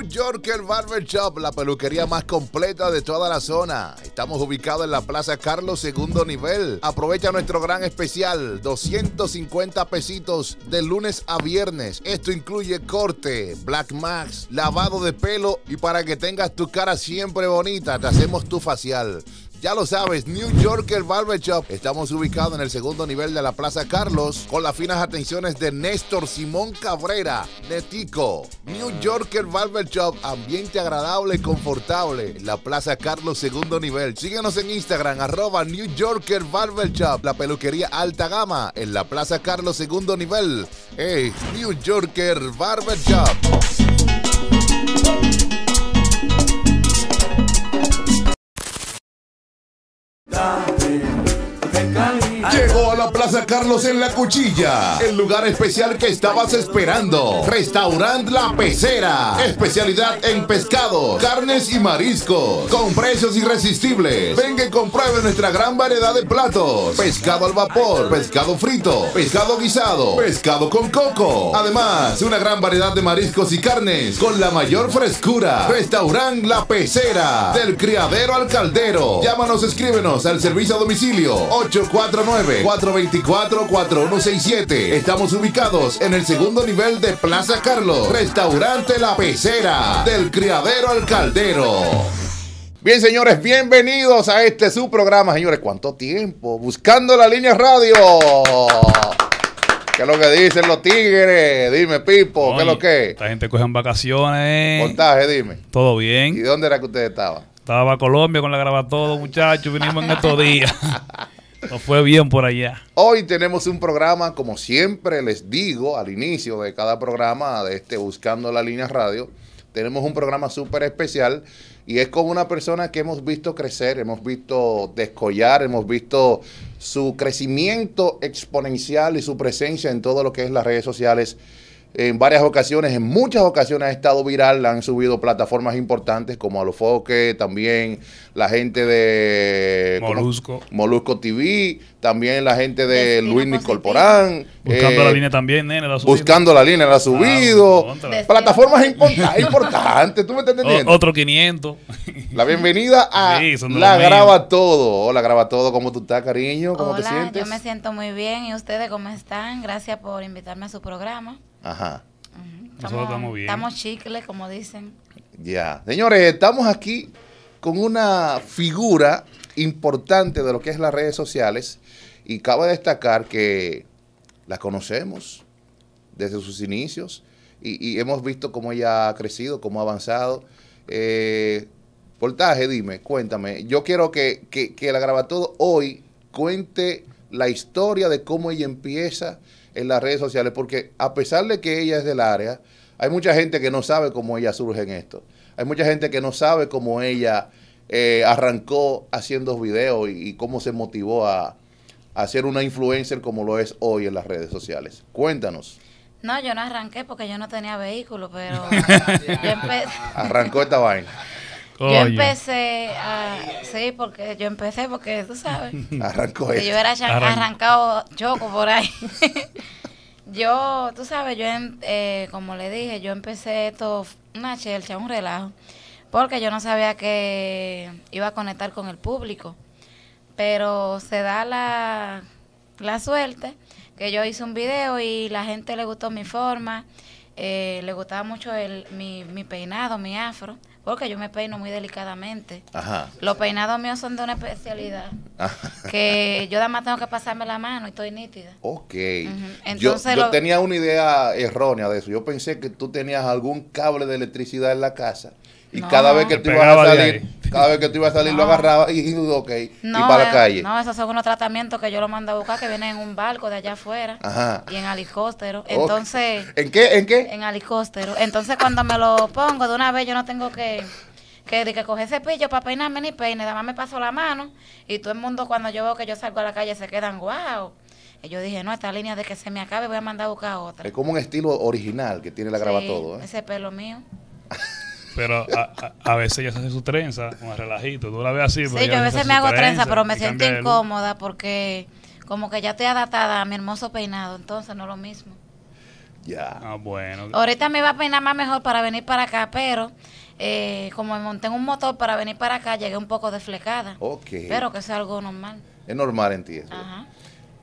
New Yorker shop la peluquería más completa de toda la zona. Estamos ubicados en la Plaza Carlos Segundo Nivel. Aprovecha nuestro gran especial, 250 pesitos de lunes a viernes. Esto incluye corte, black max, lavado de pelo y para que tengas tu cara siempre bonita, te hacemos tu facial. Ya lo sabes, New Yorker Barber Shop. Estamos ubicados en el segundo nivel de la Plaza Carlos con las finas atenciones de Néstor Simón Cabrera, Tico. New Yorker Barber Shop, ambiente agradable y confortable la Plaza Carlos segundo nivel. Síguenos en Instagram, arroba New Yorker Barber Shop, la peluquería alta gama en la Plaza Carlos segundo nivel. Es New Yorker Barber Shop. Llegó a la sacarlos en La Cuchilla. El lugar especial que estabas esperando. Restaurant La Pecera. Especialidad en pescado, carnes y mariscos. Con precios irresistibles. venga y compruebe nuestra gran variedad de platos. Pescado al vapor, pescado frito, pescado guisado, pescado con coco. Además, una gran variedad de mariscos y carnes con la mayor frescura. Restaurant La Pecera. Del criadero al caldero. Llámanos, escríbenos al servicio a domicilio 849 420 seis Estamos ubicados en el segundo nivel de Plaza Carlos, restaurante La Pecera, del criadero Alcaldero Bien, señores, bienvenidos a este su programa, señores. ¿Cuánto tiempo? Buscando la línea radio. ¿Qué es lo que dicen los tigres? Dime, Pipo, ¿qué es lo que? Esta gente coge en vacaciones. Montaje, dime. Todo bien. ¿Y dónde era que usted estaba? Estaba Colombia con la todo muchachos. Vinimos en estos días. Nos fue bien por allá. Hoy tenemos un programa, como siempre les digo al inicio de cada programa de este Buscando la Línea Radio, tenemos un programa súper especial y es con una persona que hemos visto crecer, hemos visto descollar, hemos visto su crecimiento exponencial y su presencia en todo lo que es las redes sociales en varias ocasiones, en muchas ocasiones ha estado viral, la han subido plataformas importantes como Alofoque, también la gente de Molusco, Molusco TV, también la gente de Luis Nicolporán. Buscando la eh, línea también, nene, la Buscando la línea, la ha subido. plataformas importantes, ¿tú me estás entendiendo? otro 500. La bienvenida a La Graba Todo. Hola, Graba Todo, ¿cómo tú estás, cariño? ¿Cómo te sientes? Yo me siento muy bien. ¿Y ustedes cómo están? Gracias por invitarme a su programa. Ajá. Nosotros estamos, chicles bien. Estamos chicles, como dicen. Ya. Señores, estamos aquí con una figura importante de lo que es las redes sociales y cabe destacar que la conocemos desde sus inicios y, hemos visto cómo ella ha crecido, cómo ha avanzado. Eh, Portaje, dime, cuéntame. Yo quiero que, que, que la todo hoy cuente la historia de cómo ella empieza en las redes sociales, porque a pesar de que ella es del área, hay mucha gente que no sabe cómo ella surge en esto. Hay mucha gente que no sabe cómo ella eh, arrancó haciendo videos y, cómo se motivó a, a ser una influencer como lo es hoy en las redes sociales. Cuéntanos. No, yo no arranqué porque yo no tenía vehículo, pero Arrancó esta vaina. Yo empecé Sí, porque yo empecé porque tú sabes. Arrancó Yo era arrancado choco por ahí. yo, tú sabes, yo, em, eh, como le dije, yo empecé esto, una chelcha, un relajo. Porque yo no sabía que iba a conectar con el público. Pero se da la, suerte que yo hice un video y la gente le gustó mi forma, eh, le gustaba mucho el, mi peinado, mi afro porque yo me peino muy delicadamente. Ajá. Los peinados míos son de una especialidad que yo nada más tengo que pasarme la mano y estoy nítida. Ok. yo, tenía una idea errónea de eso. Yo pensé que tú tenías algún cable de electricidad en la casa y cada vez que tú ibas a salir, cada vez que tú ibas a salir lo agarraba y, ok, y para la calle. No, esos son unos tratamientos que yo lo mando a buscar que vienen en un barco de allá afuera y en helicóptero. Entonces, ¿en qué? ¿En En helicóptero. Entonces, cuando me lo pongo de una vez, yo no tengo que que de que coge cepillo para peinarme ni peine, nada más me paso la mano y todo el mundo cuando yo veo que yo salgo a la calle se quedan guau. Y yo dije, no, esta línea de que se me acabe voy a mandar a buscar otra. Es como un estilo original que tiene la graba todo. ¿eh? Ese pelo mío. Pero a, veces ella se hace su trenza con relajito. Tú la ves así. sí, yo a veces me hago trenza, pero me siento incómoda porque como que ya estoy adaptada a mi hermoso peinado. Entonces no es lo mismo. Ya. Ah, bueno. Ahorita me iba a peinar más mejor para venir para acá, pero eh, como me monté en un motor para venir para acá, llegué un poco desflecada. Ok. Pero que es algo normal. Es normal en Ajá.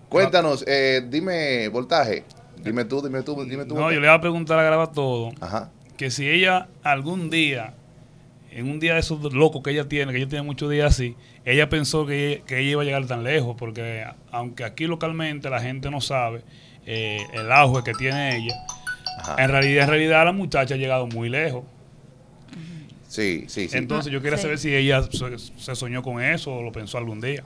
Cuéntanos, eh, dime voltaje. Dime tú, dime tú, dime tú. No, yo le iba a preguntar a Graba Todo. Ajá que si ella algún día, en un día de esos locos que ella tiene, que ella tiene muchos días así, ella pensó que ella, iba a llegar tan lejos, porque aunque aquí localmente la gente no sabe eh, el auge que tiene ella, en realidad, en realidad la muchacha ha llegado muy lejos. Sí, sí, Entonces yo quería saber si ella se soñó con eso o lo pensó algún día.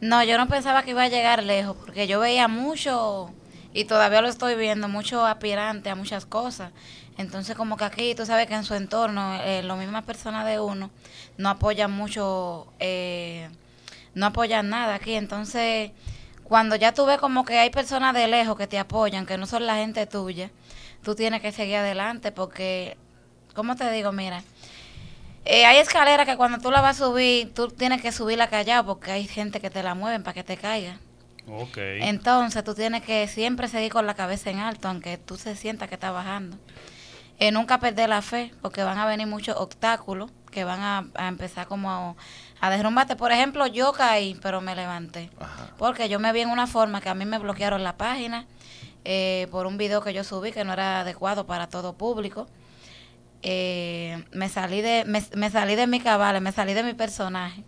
No, yo no pensaba que iba a llegar lejos, porque yo veía mucho, y todavía lo estoy viendo, mucho aspirante a muchas cosas. Entonces, como que aquí, tú sabes que en su entorno, eh, las mismas personas de uno no apoyan mucho, eh, no apoyan nada aquí. Entonces, cuando ya tú ves como que hay personas de lejos que te apoyan, que no son la gente tuya, tú tienes que seguir adelante porque, ¿cómo te digo? Mira, eh, hay escaleras que cuando tú la vas a subir, tú tienes que subirla callado porque hay gente que te la mueven para que te caiga. Entonces tú tienes que siempre seguir con la cabeza en alto, aunque tú se sienta que estás bajando eh, nunca perder la fe, porque van a venir muchos obstáculos que van a, empezar como a, derrumbarte. Por ejemplo, yo caí, pero me levanté, porque yo me vi en una forma que a mí me bloquearon la página eh, por un video que yo subí que no era adecuado para todo público. Eh, me salí de me, salí de mis cabales, me salí de mi personaje.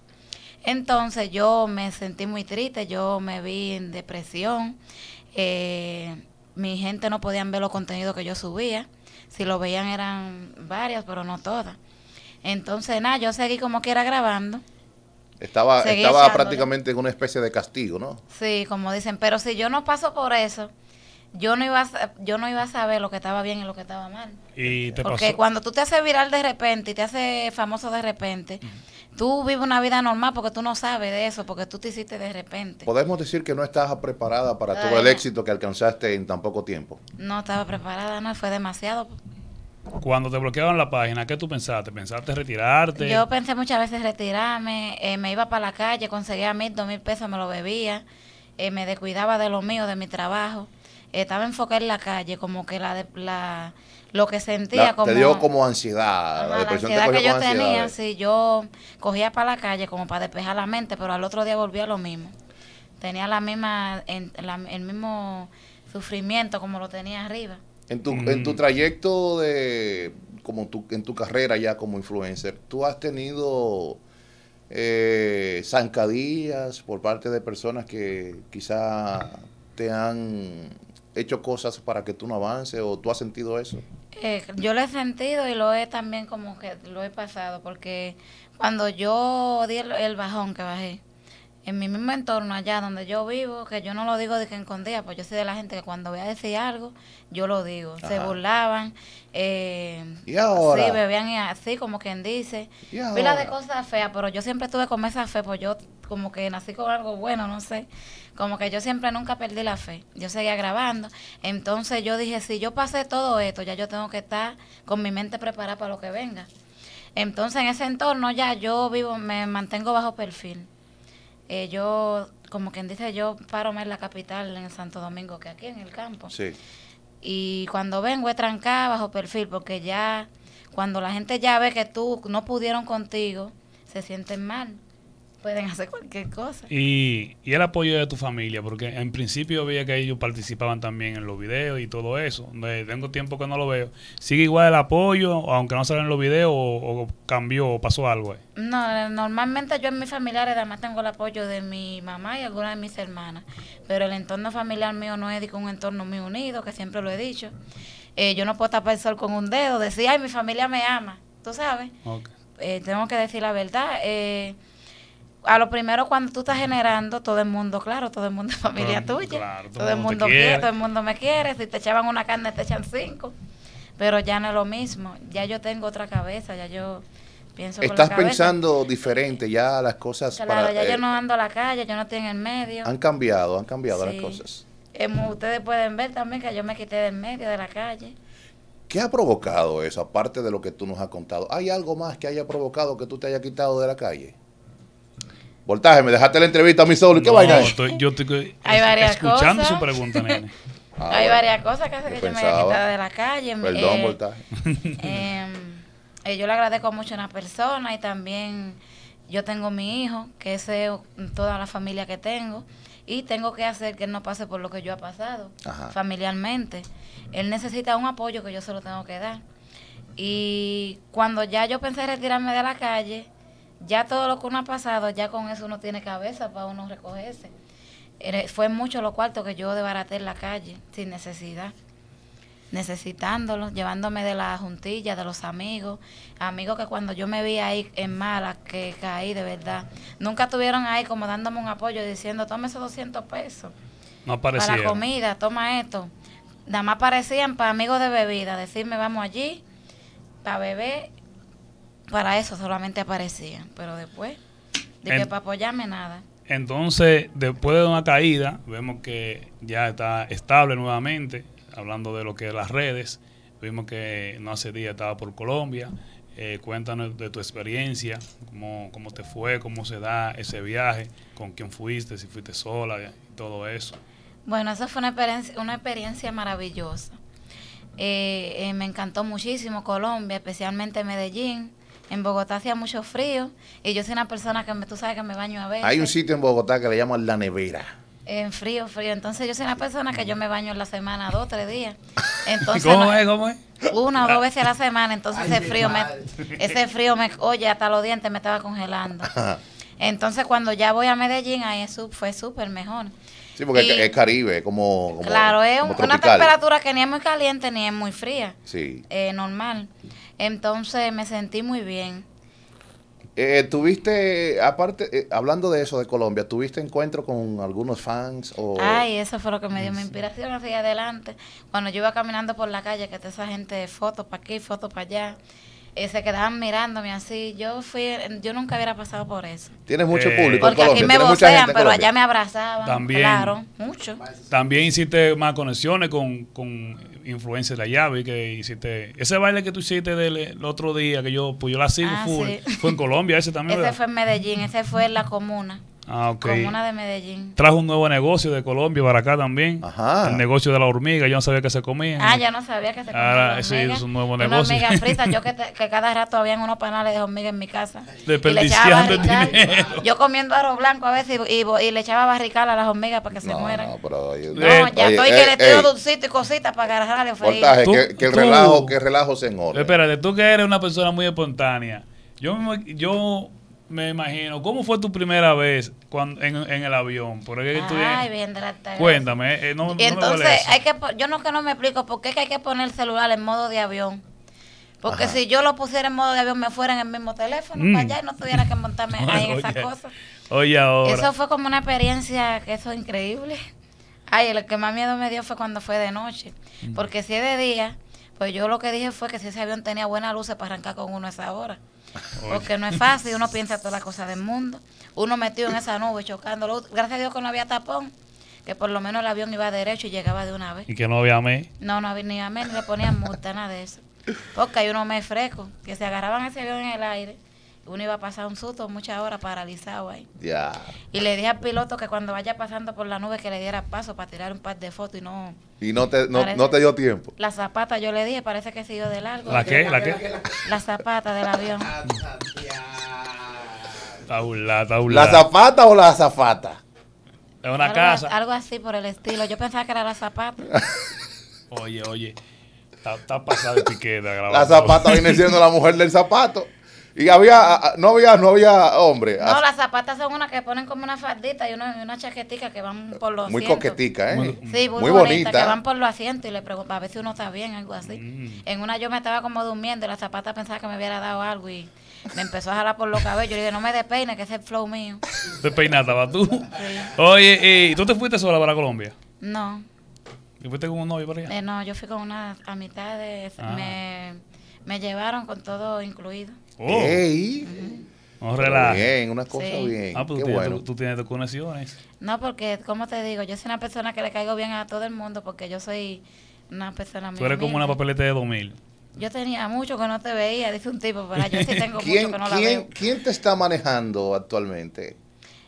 Entonces yo me sentí muy triste, yo me vi en depresión, eh, mi gente no podían ver los contenidos que yo subía si lo veían eran varias, pero no todas. Entonces, nada, yo seguí como que era grabando. Estaba, estaba prácticamente en una especie de castigo, ¿no? Sí, como dicen, pero si yo no paso por eso, yo no iba a, yo no iba a saber lo que estaba bien y lo que estaba mal. ¿Y te Porque cuando tú te haces viral de repente y te haces famoso de repente, Tú vives una vida normal porque tú no sabes de eso, porque tú te hiciste de repente. Podemos decir que no estabas preparada para todo el éxito que alcanzaste en tan poco tiempo. No estaba preparada, no, fue demasiado. Cuando te bloqueaban la página, ¿qué tú pensaste? ¿Pensaste retirarte? Yo pensé muchas veces retirarme, eh, me iba para la calle, conseguía mil, dos mil pesos, me lo bebía, eh, me descuidaba de lo mío, de mi trabajo. estaba enfocada en la calle, como que la, la lo que sentía como... Te dio como ansiedad, la, ansiedad que yo tenía, sí, yo cogía para la calle como para despejar la mente, pero al otro día volvía lo mismo. Tenía la misma, el mismo sufrimiento como lo tenía arriba. En tu, en mm. tu trayecto de, como tu, en tu carrera ya como influencer, ¿tú has tenido eh, zancadillas por parte de personas que quizá te han hecho cosas para que tú no avances o tú has sentido eso? Eh, yo lo he sentido y lo he también como que lo he pasado, porque cuando yo di el, bajón que bajé, en mi mismo entorno, allá donde yo vivo, que yo no lo digo de que escondía, pues yo soy de la gente que cuando voy a decir algo, yo lo digo. Se burlaban. Eh, ¿Y Sí, bebían así, como quien dice. la de cosas feas, pero yo siempre estuve con esa fe, pues yo como que nací con algo bueno, no sé como que yo siempre nunca perdí la fe, yo seguía grabando, entonces yo dije, si yo pasé todo esto, ya yo tengo que estar con mi mente preparada para lo que venga. Entonces en ese entorno ya yo vivo, me mantengo bajo perfil. Eh, yo, como quien dice, yo paro en la capital, en Santo Domingo, que aquí en el campo. Y cuando vengo es trancada bajo perfil, porque ya, cuando la gente ya ve que tú no pudieron contigo, se sienten mal pueden hacer cualquier cosa. Y, el apoyo de tu familia, porque en principio veía que ellos participaban también en los videos y todo eso. tengo tiempo que no lo veo. ¿Sigue igual el apoyo, aunque no salen los videos, o, cambió o pasó algo? No, normalmente yo en mis familiares además tengo el apoyo de mi mamá y algunas de mis hermanas. Pero el entorno familiar mío no es un entorno muy unido, que siempre lo he dicho. Eh, yo no puedo tapar el sol con un dedo, Decía, ay, mi familia me ama, tú sabes. Eh, tengo que decir la verdad. Eh, a lo primero cuando tú estás generando, todo el mundo, claro, todo el mundo es familia tuya. todo, el mundo quiere. todo el mundo me quiere. Si te echaban una carne, te echan cinco. Pero ya no es lo mismo. Ya yo tengo otra cabeza, ya yo pienso Estás pensando diferente, ya las cosas. Claro, ya yo eh, no ando a la calle, yo no estoy en el medio. Han cambiado, han cambiado las cosas. ustedes pueden ver también que yo me quité del medio de la calle. ¿Qué ha provocado eso, aparte de lo que tú nos has contado? ¿Hay algo más que haya provocado que tú te hayas quitado de la calle? Voltaje, me dejaste la entrevista a mí solo. qué vaina es? Yo estoy escuchando su pregunta, nene. Ah, Hay varias cosas que hace que yo me haya quitado de la calle. Em, Perdón, eh, Voltaje. Em, eh, yo le agradezco mucho a una persona y también yo tengo mi hijo, que es toda la familia que tengo. Y tengo que hacer que él no pase por lo que yo ha pasado familiarmente. Él necesita un apoyo que yo se tengo que dar. Y cuando ya yo pensé retirarme de la calle, ya todo lo que uno ha pasado, ya con eso uno tiene cabeza para uno recogerse. Fue mucho lo cuarto que yo debaraté en la calle, sin necesidad, necesitándolo llevándome de la juntilla, de los amigos, amigos que cuando yo me vi ahí en mala, que caí de verdad, nunca estuvieron ahí como dándome un apoyo, diciendo, toma esos 200 pesos no para la comida, toma esto. Nada más parecían para amigos de bebida, decirme, vamos allí, para beber para eso solamente aparecía pero después, de que para apoyarme nada. Entonces, después de una caída, vemos que ya está estable nuevamente, hablando de lo que es las redes, vimos que no hace día estaba por Colombia, eh, cuéntanos de tu experiencia, cómo, cómo te fue, cómo se da ese viaje, con quién fuiste, si fuiste sola y todo eso. Bueno, esa fue una experiencia, una experiencia maravillosa. Eh, eh, me encantó muchísimo Colombia, especialmente Medellín. En Bogotá hacía mucho frío y yo soy una persona que me, tú sabes que me baño a veces. Hay un sitio en Bogotá que le llaman la nevera. En frío, frío. Entonces yo soy una persona que yo me baño en la semana, dos, tres días. Entonces, ¿Cómo es? ¿Cómo es? Una o dos ah. veces a la semana. Entonces ese frío me, ese frío me, oye, hasta los dientes me estaba congelando. Entonces cuando ya voy a Medellín, ahí eso fue súper mejor. Sí, porque es Caribe, como, como Claro, es una temperatura que ni es muy caliente ni es muy fría. Sí. Eh, normal. Entonces me sentí muy bien. Eh, ¿Tuviste, aparte, eh, hablando de eso de Colombia, ¿tuviste encuentro con algunos fans? O... Ay, eso fue lo que me dio mi mm, inspiración hacia adelante. Cuando yo iba caminando por la calle, que está esa gente de fotos para aquí, fotos para allá, eh, se quedaban mirándome así. Yo fui, yo nunca hubiera pasado por eso. Tienes mucho público. en Colombia, aquí me vocean, pero allá me abrazaban. También. Claro, mucho. También hiciste más conexiones con, con influencia de llave vi que hiciste. Ese baile que tú hiciste del el otro día, que yo, pues yo la sigo ah, fue en Colombia, ese también. ese fue en Medellín, ese fue en la comuna. Ah, ok. una de Medellín. Trajo un nuevo negocio de Colombia para acá también. Ajá. El negocio de la hormiga. Yo no sabía que se comía. Ah, ya no sabía que se comía. Ahora, sí, es un nuevo negocio. Una hormiga frita. yo que, que, cada rato habían unos panales de hormiga en mi casa. Desperdiciando el dinero. Yo comiendo arroz blanco a veces y, y, le echaba barrical a las hormigas para que se mueran. No, pero, no ya estoy eh, que le tiro dulcito y cositas para agarrarle frío. Que, que, el relajo, que relajo se Espérate, tú que eres una persona muy espontánea. Yo, yo me imagino. ¿Cómo fue tu primera vez cuando, en, el avión? Ay, bien, Cuéntame. y eh, entonces, hay que, yo no que no me explico por qué hay que poner el celular en modo de avión. Porque si yo lo pusiera en modo de avión, me fuera en el mismo teléfono para mm. allá y no tuviera que montarme ahí en esas cosas. Oye, ahora. Eso fue como una experiencia que eso es increíble. Ay, lo que más miedo me dio fue cuando fue de noche. Mm. Porque si es de día, pues yo lo que dije fue que si ese avión tenía luz luces para arrancar con uno a esa hora. Porque no es fácil, uno piensa todas las cosas del mundo. Uno metido en esa nube chocando. Gracias a Dios que no había tapón, que por lo menos el avión iba derecho y llegaba de una vez. ¿Y que no había mes. No, no había ni mes, ni le ponían multa, nada de eso. Porque hay unos me frescos que se agarraban ese avión en el aire uno iba a pasar un susto muchas horas paralizado ahí. Y le dije al piloto que cuando vaya pasando por la nube que le diera paso para tirar un par de fotos y no... Y no te, no, te dio tiempo. La zapata, yo le dije, parece que dio de largo. ¿La qué? ¿La, qué? La zapata del avión. ¿La zapata o la zapata Es una casa. Algo así por el estilo. Yo pensaba que era la zapata. oye, oye. Está, La zapata viene siendo la mujer del zapato. Y había, no había, no había hombre. No, las zapatas son unas que ponen como una faldita y una, una chaquetica que van por los muy asientos. Muy coquetica, ¿eh? sí, muy, bonita, Que van por los asientos y le preguntan a ver si uno está bien, algo así. Mm. En una yo me estaba como durmiendo y la zapata pensaba que me hubiera dado algo y me empezó a jalar por los cabellos. Yo le dije, no me despeines, que ese es el flow mío. ¿Despeinada tú? Oye, eh, ¿y tú te fuiste sola para Colombia? No. ¿Y fuiste con un novio para allá? Eh, no, yo fui con una a mitad de... Ah. Me, me llevaron con todo incluido. Oh. Hey. Uh bien, una cosa bien. Ah, pues tú, bueno. tienes tus conexiones. No, porque, como te digo, yo soy una persona que le caigo bien a todo el mundo porque yo soy una persona muy. Tú eres como una papeleta de 2000. Yo tenía mucho que no te veía, dice un tipo, pero yo sí tengo mucho que no la ¿quién, ¿Quién te está manejando actualmente?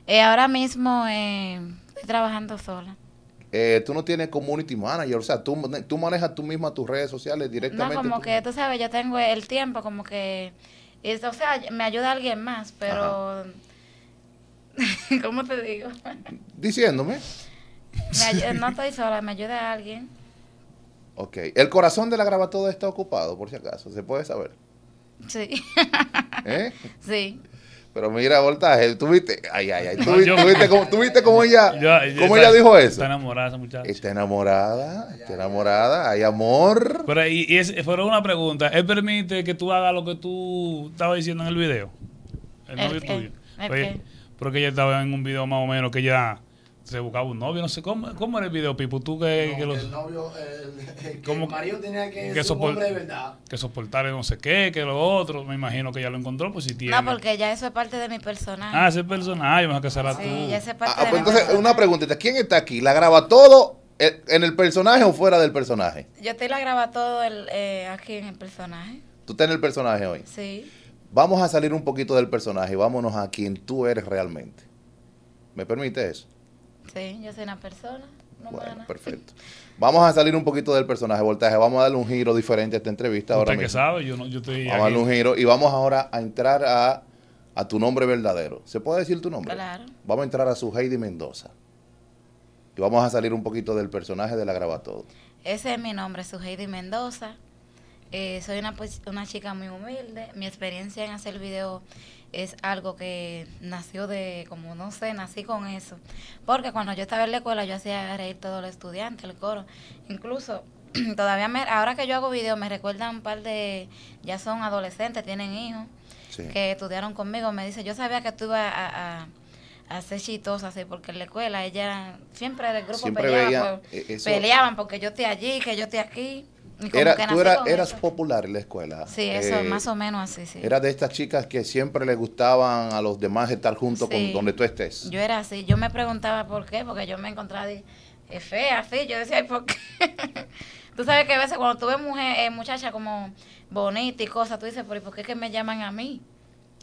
Eh, ahora mismo eh, estoy trabajando sola. Eh, tú no tienes community manager, o sea, tú, tú manejas tú misma tus redes sociales directamente. No, como que tú sabes, yo tengo el tiempo, como que, o sea, me ayuda alguien más, pero, ¿cómo te digo? Diciéndome. no estoy sola, me ayuda alguien. Ok, ¿el corazón de la todo está ocupado, por si acaso? ¿Se puede saber? Sí. ¿Eh? Sí. Pero mira, voltaje, tú viste, ay, ay, ay, tú, viste, ella, ella dijo eso. Está enamorada esa Está enamorada, está enamorada, hay amor. Pero, y, y es, una pregunta, ¿él permite que tú hagas lo que tú estabas diciendo en el video? El novio tuyo. Porque ella estaba en un video más o menos que ya se buscaba un novio, no sé cómo, cómo era el video, Pipo. Tú que, que los, El novio, el, marido tenía que, que de verdad. Que soportar no sé qué, que lo otro. Me imagino que ya lo encontró, pues si tiene. No, porque ya eso es parte de mi personaje. Ah, ese es personaje, a que será sí, Ya es parte ah, pues entonces, una preguntita: ¿quién está aquí? ¿La graba todo en el personaje o fuera del personaje? Yo te la graba todo el, eh, aquí en el personaje. ¿Tú estás en el personaje hoy? Sí. Vamos a salir un poquito del personaje y vámonos a quien tú eres realmente. ¿Me permite eso? Sí, yo soy una persona. No bueno, perfecto. Vamos a salir un poquito del personaje voltaje. Vamos a darle un giro diferente a esta entrevista ahora mismo. Sabe? Yo, no, yo estoy vamos a darle un giro y vamos ahora a entrar a, tu nombre verdadero. ¿Se puede decir tu nombre? Claro. Vamos a entrar a su Heidi Mendoza. Y vamos a salir un poquito del personaje de la Todo. Ese es mi nombre, su Heidi Mendoza. Eh, soy una, pues, una chica muy humilde. Mi experiencia en hacer video es algo que nació de, como no sé, nací con eso. Porque cuando yo estaba en la escuela yo hacía reír todos los estudiantes, el coro. Incluso todavía me, ahora que yo hago videos me recuerdan un par de, ya son adolescentes, tienen hijos, que estudiaron conmigo. Me dice, yo sabía que tú ibas a, a hacer chistosa así, porque en la escuela ella siempre del grupo peleaba, e-, peleaban porque yo estoy allí, que yo estoy aquí tú eras popular en la escuela. Sí, eso, eh, más o menos así, sí. era de estas chicas que siempre le gustaban a los demás estar junto con donde tú estés. Yo era así. Yo me preguntaba por qué, porque yo me encontraba eh, fea, así. Yo decía, por qué? tú sabes que a veces cuando tú ves mujer, eh, muchacha como bonita y cosas, tú dices, ¿por qué es que me llaman a mí?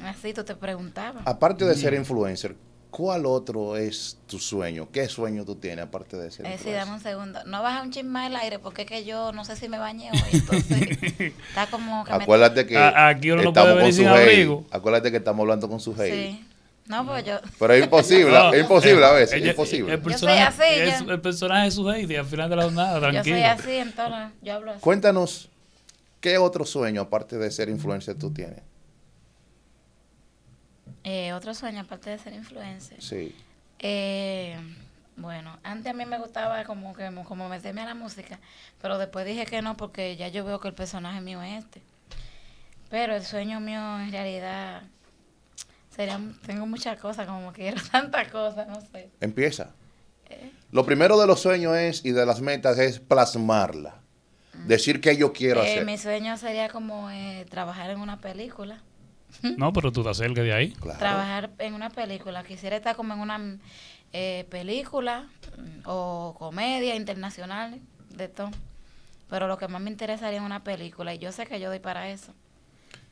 Así tú te preguntabas. Aparte de ser mm. influencer, ¿Cuál otro es tu sueño? ¿Qué sueño tú tienes aparte de ser Eh, sí, dame un segundo. No baja un chisme el aire porque es que yo no sé si me bañé hoy. está como Acuérdate que estamos aquí uno no Acuérdate que estamos hablando con su hey. Sí. No, pues yo. Pero es imposible, es imposible a eh, veces, es eh, imposible. El, personaje, yo soy así. Es, el personaje es su y al final de la jornada, tranquilo. Yo soy así, entonces, yo hablo así. Cuéntanos, ¿qué otro sueño aparte de ser influencer tú tienes? Eh, otro sueño, aparte de ser influencer. Sí. Eh, bueno, antes a mí me gustaba como que como meterme a la música, pero después dije que no porque ya yo veo que el personaje mío es este. Pero el sueño mío en realidad sería tengo muchas cosas como quiero tantas cosas, no sé. Empieza. Eh. Lo primero de los sueños es y de las metas es plasmarla. Mm. Decir que yo quiero hacer. Mi sueño sería como trabajar en una película. No, pero tú te acerques de ahí. Trabajar en una película. Quisiera estar como en una eh, película mm, o comedia internacional, de todo. Pero lo que más me interesaría es una película y yo sé que yo doy para eso.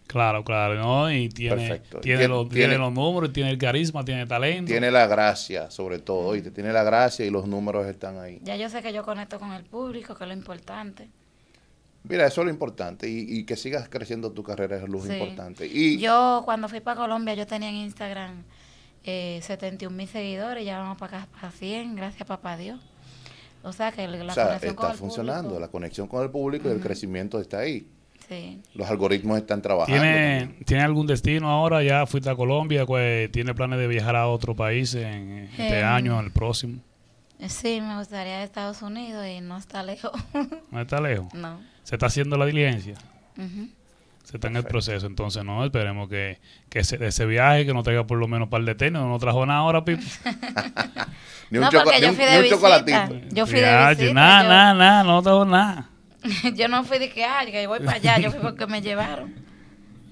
Claro, claro, ¿no? Y tiene, tiene, los, números, tiene el carisma, tiene talento. Tiene la gracia, sobre todo, y tiene la gracia y los números están ahí. Ya yo sé que yo conecto con el público, que es lo importante. Mira, eso es lo importante y, que sigas creciendo tu carrera es lo importante. Y yo cuando fui para Colombia, yo tenía en Instagram eh, 71 mil seguidores, ya vamos para acá para 100, gracias papá Dios. O sea que la conexión está funcionando, la conexión con el público y el crecimiento está ahí. Sí. Los algoritmos están trabajando. ¿Tiene, algún destino ahora? ¿Ya fuiste a Colombia? Pues, ¿Tiene planes de viajar a otro país en este eh, año, en el próximo? Sí, me gustaría Estados Unidos y no está lejos. ¿No está lejos? No se está haciendo la diligencia. Se está en el proceso, entonces no, esperemos que, que ese, viaje que no traiga por lo menos un par de tenis, no trajo nada ahora, Pipo. ni un, yo fui de visita. Yo fui de visita. Nada, nada, nada, no trajo nada. yo no fui de que, ay, que voy para allá, yo fui porque me llevaron.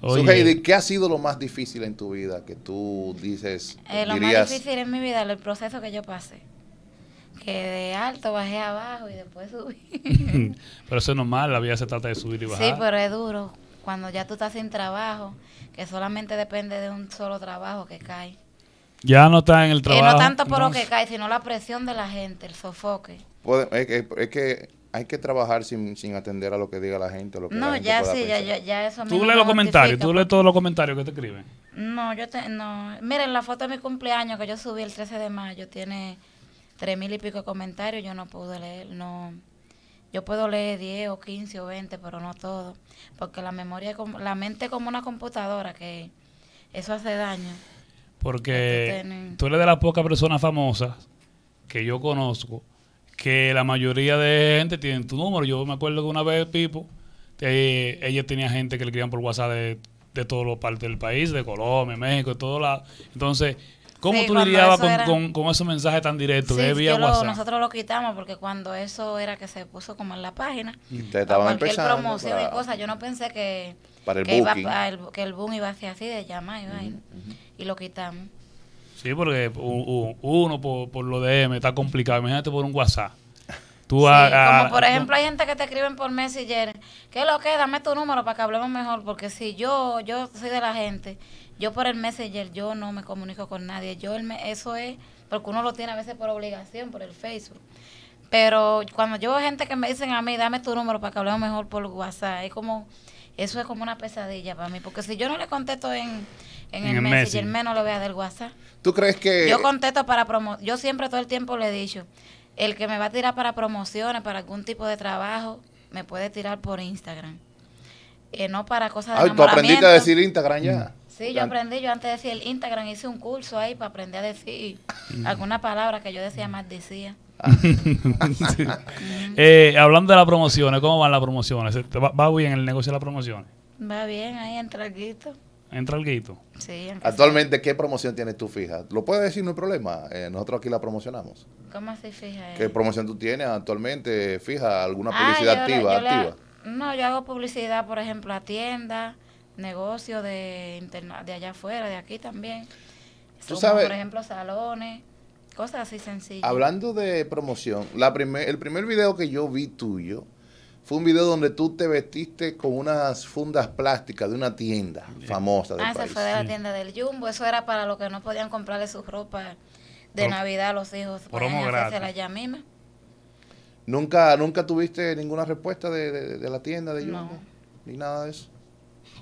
Oye. ¿qué ha sido lo más difícil en tu vida que tú dices? Eh, lo más difícil en mi vida, el proceso que yo pasé que de alto bajé abajo y después subí. pero eso es normal, la vida se trata de subir y bajar. Sí, pero es duro. Cuando ya tú estás sin trabajo, que solamente depende de un solo trabajo que cae. Ya no está en el trabajo. Y no tanto por lo que cae, sino la presión de la gente, el sofoque. es, que, hay que trabajar sin, sin, atender a lo que diga la gente. no, ya sí, ya, ya, ya, Tú lees los comentarios, tú lees pues. todos los comentarios que te escriben. No, yo te, no. Miren, la foto de mi cumpleaños que yo subí el 13 de mayo tiene tres mil y pico de comentarios, yo no pude leer, no. Yo puedo leer 10 o 15 o 20, pero no todo, porque la memoria, la mente es como una computadora que eso hace daño. Porque este tú eres de las pocas personas famosas que yo conozco que la mayoría de gente tiene tu número. Yo me acuerdo que una vez Pipo, eh, ella tenía gente que le querían por WhatsApp de, de todas las partes del país, de Colombia, México, de todos lados. Entonces, ¿Cómo tú lidiabas con, con, con, esos mensajes tan directos sí, WhatsApp? nosotros lo quitamos porque cuando eso era que se puso como en la página, Te cualquier promoción y cosas, yo no pensé que, el, que, iba a, que el boom iba así de llamar iba y, lo quitamos. Sí, porque uno por, por lo m está complicado. Imagínate por un WhatsApp. Tú sí, como por ejemplo hay gente que te escriben por Messenger, ¿qué es lo que? Dame tu número para que hablemos mejor, porque si yo, yo soy de la gente, yo por el Messenger, yo no me comunico con nadie, yo el, eso es, porque uno lo tiene a veces por obligación, por el Facebook. Pero cuando yo veo gente que me dicen a mí, dame tu número para que hablemos mejor por WhatsApp, es como, eso es como una pesadilla para mí, porque si yo no le contesto en, en, el, Messenger, menos lo vea del WhatsApp. ¿Tú crees que...? Yo contesto para promo yo siempre todo el tiempo le he dicho, el que me va a tirar para promociones, para algún tipo de trabajo, me puede tirar por Instagram. Eh, no para cosas de Ay, ¿tú aprendiste a decir Instagram ya? Sí, yo aprendí, yo antes de decir el Instagram hice un curso ahí para aprender a decir mm. alguna palabra que yo decía más decía. Eh, hablando de las promociones, ¿cómo van las promociones? ¿Va, ¿Va, bien el negocio de las promociones? Va bien, ahí en traguito entra guito? Sí, Actualmente, ¿qué promoción tienes tú fija? Lo puedes decir, no hay problema. Eh, nosotros aquí la promocionamos. ¿Cómo así fija? ¿Qué promoción tú tienes actualmente fija? ¿Alguna ah, publicidad activa? activa? no, yo hago publicidad, por ejemplo, a tiendas, negocios de, de allá afuera, de aquí también. ¿Tú sabes? Por ejemplo, salones. Cosas así sencillas. Hablando de promoción, la el primer video que yo vi tuyo fue un video donde tú te vestiste con unas fundas plásticas de una tienda famosa ah, se fue de la tienda del Jumbo. Eso era para los que no podían comprarle sus ropa de Navidad a los hijos. Promo se las ¿Nunca, ¿Nunca tuviste ninguna respuesta de, la tienda de Jumbo? Ni nada de eso.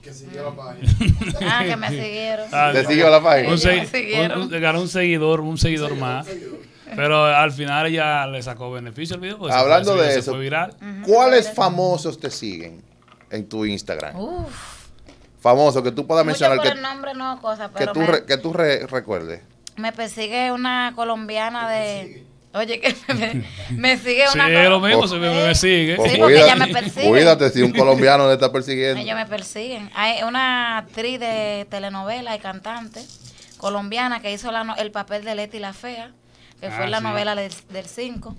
Que siguió la mm. página. Ah, que me siguieron. Ah, siguió la página? Un, seguidor, un seguidor, más. Pero al final ya le sacó beneficio el video. Hablando de eso, ¿cuáles famosos te siguen en tu Instagram? Famoso, que tú puedas mencionar. que, no, que tú, que tú recuerdes. Me persigue una colombiana de... Oye, que me, me sigue una. Sí, lo mismo, se me, sigue. Sí, pues porque ella me persigue. Cuídate si un colombiano le está persiguiendo. Ellos me persiguen. Hay una actriz de telenovela y cantante colombiana que hizo el papel de Leti la Fea que fue ah, la novela del 5.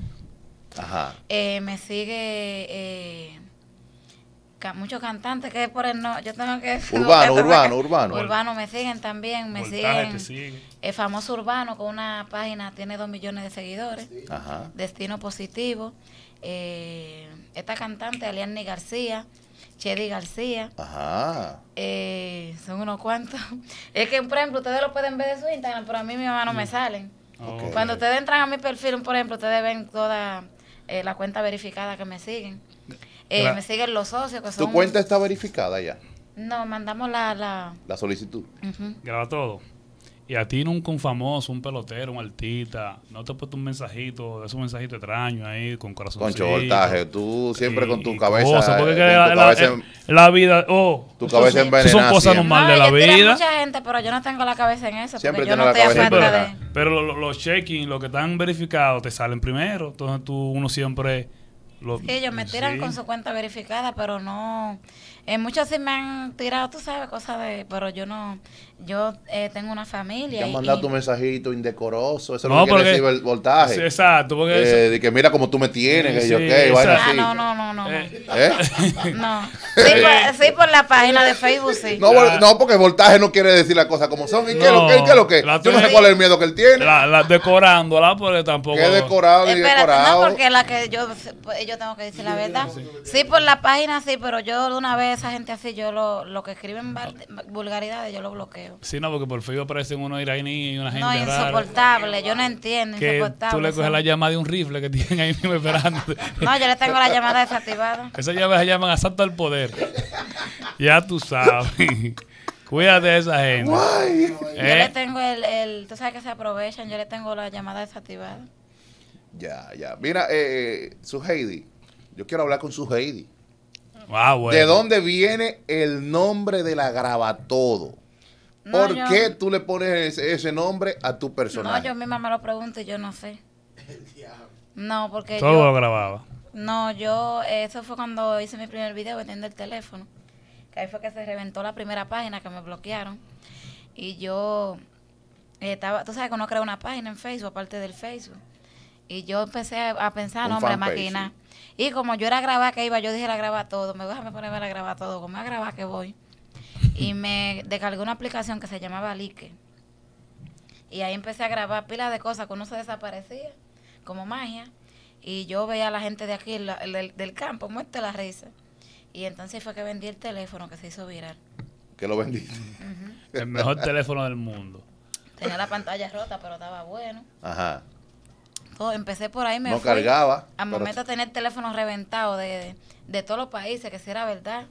Ajá. Eh, me sigue eh, muchos cantantes que por el no, yo tengo que urbano, urbano, urbano. Urbano me siguen también, me siguen. El famoso urbano con una página tiene dos millones de seguidores. Ajá. Destino positivo. Eh, esta cantante Aliani García. Chedi García. Ajá. son unos cuantos. Es que, por ejemplo, ustedes lo pueden ver de su Instagram, pero a mí mi mamá no me mm. salen. Cuando ustedes entran a mi perfil, por ejemplo, ustedes ven toda eh, la cuenta verificada que me siguen. Eh, me siguen los socios ¿Tu cuenta está verificada ya? No, mandamos la... La, solicitud. Graba todo. Y a ti nunca un famoso, un pelotero, un artista, no te ha puesto un mensajito, Es un mensajito extraño ahí, con corazón. Con voltaje, tú siempre con tu cabeza. la, vida, oh. Tu cabeza envenenada. Son cosas normales de la vida. mucha gente, pero yo no tengo la cabeza en eso. Siempre yo no pero, de... pero los, check-in, los que están verificados, te salen primero. Entonces tú, uno siempre. Los, sí, ellos me tiran con su cuenta verificada, pero no. Eh, muchos sí me han tirado, tú sabes, cosas de... Pero yo no... Yo eh, tengo una familia. Te han mandado tu mensajito indecoroso. Eso no, quiere decir el voltaje. Sí, exacto. Eh, de que mira cómo tú me tienes. y yo, qué? Ah, no, no, no, eh, ¿Eh? No. Sí por, sí, por, la página de Facebook, sí. No, no porque voltaje no quiere decir las cosas como son. ¿Y qué es lo que? Qué, lo que? yo no sé cuál es el miedo que él tiene. La, la decorándola, tampoco... ¿Qué decorado y decorado? no, porque la que yo, pues, yo tengo que decir la verdad. Sí, por la página, sí, pero yo de una vez esa gente así, yo lo, lo que escriben vulgaridades, yo lo bloqueo. Sí, no, porque por fin aparecen unos iraníes y una gente. No, insoportable, yo no entiendo. Que insoportable, tú le coges la llamada de un rifle que tienen ahí mismo esperando. no, yo le tengo la llamada desactivada. Esas llamadas se llaman asalto al poder. ya tú sabes. Cuídate de esa gente. Yo le eh. tengo el, Tú sabes que se aprovechan, yo le tengo la llamada desactivada. Ya, ya. Mira, eh, eh su Heidi. Yo quiero hablar con su Heidi. Ah, ¿De dónde viene el nombre de la grabatodo? todo? ¿Por qué tú le pones ese, nombre a tu personaje? No, yo misma me lo pregunto y yo no sé. No, porque Todo lo grababa. No, yo... Eso fue cuando hice mi primer video vendiendo el teléfono. Que ahí fue que se reventó la primera página que me bloquearon. Y yo... Eh, estaba, tú sabes que uno crea una página en Facebook, aparte del Facebook. Y yo empecé a, pensar, hombre, máquina. Y como yo era grabar que iba, yo dije la graba todo. Me voy a poner a grabar todo. Como a grabar que voy. Y me descargué una aplicación que se llamaba Like. Y ahí empecé a grabar pilas de cosas que uno se desaparecía, como magia. Y yo veía a la gente de aquí, del, del, campo, de la risa. Y entonces fue que vendí el teléfono que se hizo viral. ¿Que lo vendiste? El mejor teléfono del mundo. Tenía la pantalla rota, pero estaba bueno. Ajá empecé por ahí, me no cargaba. Al momento de tener teléfono reventado de, de, todos los países, que si era verdad.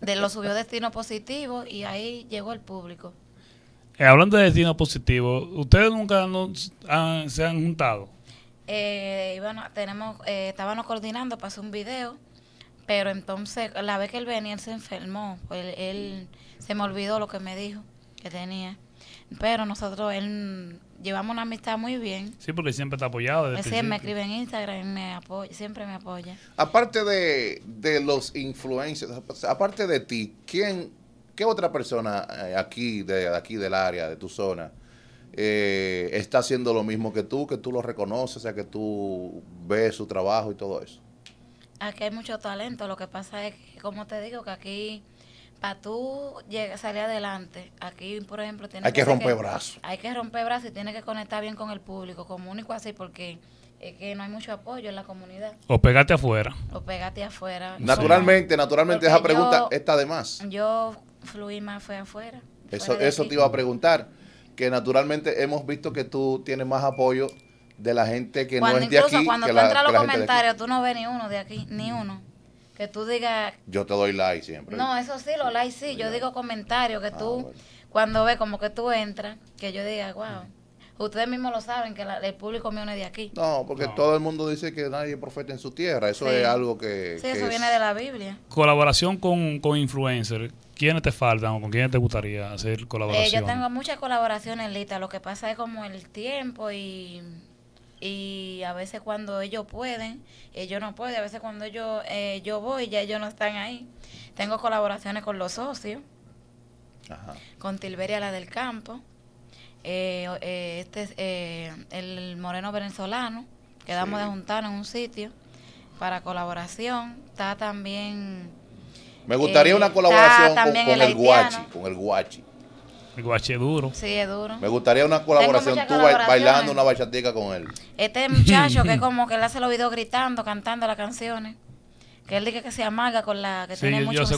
De lo subió Destino Positivo y ahí llegó el público. Eh, hablando de Destino Positivo, ¿ustedes nunca no se han juntado? Eh, tenemos, eh, estábamos coordinando para hacer un video, pero entonces la vez que él venía, él se enfermó. él se me olvidó lo que me dijo que tenía. Pero nosotros, él llevamos una amistad muy bien. Sí, porque siempre está apoyado. Desde siempre me escribe en Instagram, me apoya, siempre me apoya. Aparte de, de los influencers, aparte de ti, ¿quién, qué otra persona eh, aquí, de, aquí del área, de tu zona, eh, está haciendo lo mismo que tú, que tú lo reconoces, o sea, que tú ves su trabajo y todo eso? Aquí hay mucho talento, lo que pasa es que, como te digo, que aquí para tú llegar, salir adelante, aquí, por ejemplo, tienes hay que, romper brazos. Hay que romper brazos y tienes que conectar bien con el público, comunico así, porque es que no hay mucho apoyo en la comunidad. O pegate afuera. O pegate afuera. Naturalmente, naturalmente esa pregunta está de más. Yo fluí más fue afuera. Eso, eso te iba a preguntar, que naturalmente hemos visto que tú tienes más apoyo de la gente que no es de aquí. Cuando tú entras a los comentarios, tú no ves ni uno de aquí, ni uno. Que tú digas... Yo te doy like siempre. No, eso sí, los like sí. Yo digo comentarios que ah, tú, cuando ves como que tú entras, que yo diga, wow. Ustedes mismos lo saben, que el público me une de aquí. No, porque todo el mundo dice que nadie profeta en su tierra. Eso es algo que... Sí, eso viene de la Biblia. Colaboración con, influencers. ¿Quiénes te faltan o con quiénes te gustaría hacer eh, colaboración? yo tengo muchas colaboraciones listas. Lo que pasa es como el tiempo y y a veces cuando ellos pueden, ellos no pueden, a veces cuando yo, eh, yo voy ya ellos no están ahí. Tengo colaboraciones con los socios, con Tilberia la del campo, eh, eh, este es el moreno venezolano, quedamos de juntarnos en un sitio para colaboración, está también... Me gustaría una colaboración con, el, guachi, con el guachi. El guache duro. Sí, es duro. Me gustaría una colaboración, tú bailando una bachatica con él. Este muchacho que como que él hace los videos gritando, cantando las canciones. Que él dice que se amaga con la que tiene muchos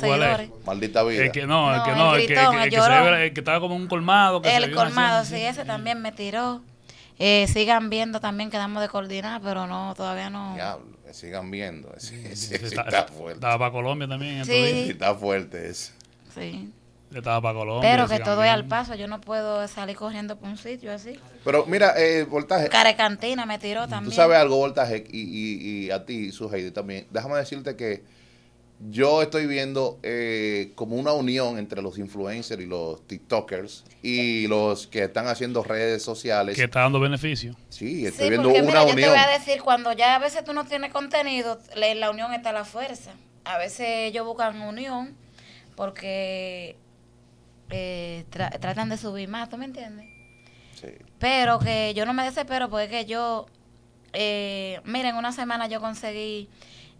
Maldita vida. El que no, que no, que, estaba como un colmado. Que el colmado, sí, ese también me tiró. Eh, sigan viendo también, quedamos de coordinar, pero no, todavía no. Diablo, sigan viendo. fuerte. Estaba para Colombia también. Sí. Está fuerte ese. Sí estaba Pero que todo es al paso, yo no puedo salir corriendo por un sitio así. Pero mira, eh, Voltaje. Carecantina me tiró también. Tú sabes algo, Voltaje, y, y, y a ti, su también. Déjame decirte que yo estoy viendo eh, como una unión entre los influencers y los TikTokers y los que están haciendo redes sociales. Que está dando beneficio. Sí, estoy viendo una unión. Yo te voy a decir, cuando ya a veces tú no tienes contenido, la unión está la fuerza. A veces ellos buscan unión porque eh, tratan de subir más, ¿tú me entiendes? Sí. Pero que yo no me desespero porque que yo, eh, miren, una semana yo conseguí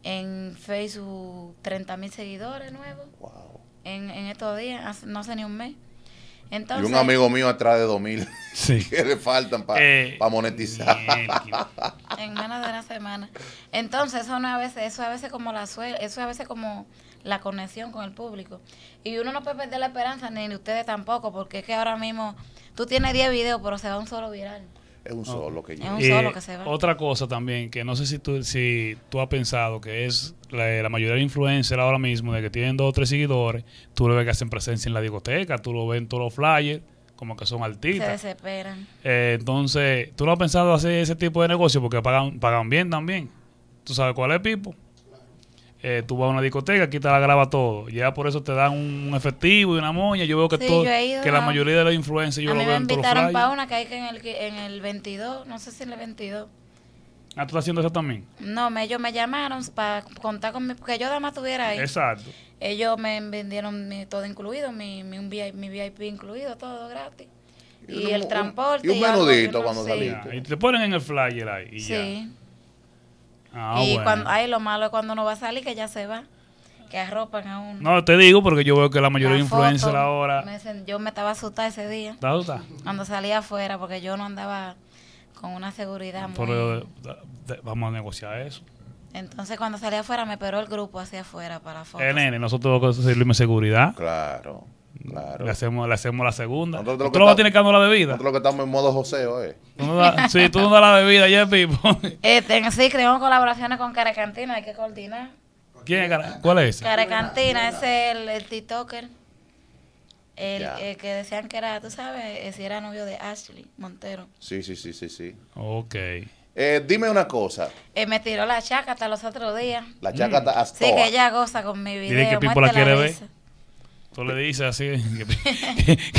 en Facebook 30 mil seguidores nuevos. Wow. En, estos días, no hace ni un mes. y un amigo mío atrás de 2000 sí. que le faltan para eh, monetizar. en menos de una semana. Entonces, eso no a veces, eso a veces como la suerte, eso a veces como la conexión con el público. Y uno no puede perder la esperanza, ni ustedes tampoco, porque es que ahora mismo tú tienes 10 videos, pero se va un solo viral. Es un solo que un solo eh, que se va. Otra cosa también, que no sé si tú, si tú has pensado, que es la, mayoría de influencers ahora mismo, de que tienen dos o tres seguidores, tú lo ves que hacen presencia en la discoteca, tú lo ves en todos los flyers, como que son artistas. Se desesperan. Eh, entonces, ¿tú no has pensado hacer ese tipo de negocio? Porque pagan, pagan bien también. ¿Tú sabes cuál es, Pipo? Eh, tú vas a una discoteca, aquí te la graba todo. Ya por eso te dan un, efectivo y una moña. Yo veo que todo, que la mayoría de los influencers yo a me invitaron para una que hay en el, en 22, no sé si en el 22. Ah, ¿tú estás haciendo eso también? No, me, ellos me llamaron para contar con mi, porque yo más estuviera ahí. Exacto. Ellos me vendieron todo incluido, mi, mi, VIP, incluido, todo gratis. Y, el transporte. Y un menudito cuando salí Y te ponen en el flyer ahí y sí. Ah, y cuando, ay, lo malo es cuando no va a salir, que ya se va. Que arropan a uno. No, te digo porque yo veo que la mayoría de influencers ahora. yo me estaba asustada ese día. Cuando salía afuera, porque yo no andaba con una seguridad muy... vamos a negociar eso. Entonces, cuando salía afuera, me esperó el grupo hacia afuera para fotos. Eh, nene, nosotros tenemos que seguridad. Claro. Claro. Le hacemos, le hacemos la segunda. ¿Tú no lo que, que la bebida. Nosotros lo que estamos en modo joseo, eh. si sí, tú no das la bebida, ya Pipo. Este, sí, tenemos colaboraciones con Caracantina, hay que coordinar. ¿Quién es ¿Cuál es? Caracantina es el, el TikToker. El, que decían que era, tú sabes, eh, si era novio de Ashley Montero. Sí, sí, sí, sí, sí. Ok. Eh, dime una cosa. Eh, me tiró la chaca hasta los otros días. La chaca mm. hasta Sí, que ella goza con mi video. Dile que Pipo la quiere ver. Tú le dices así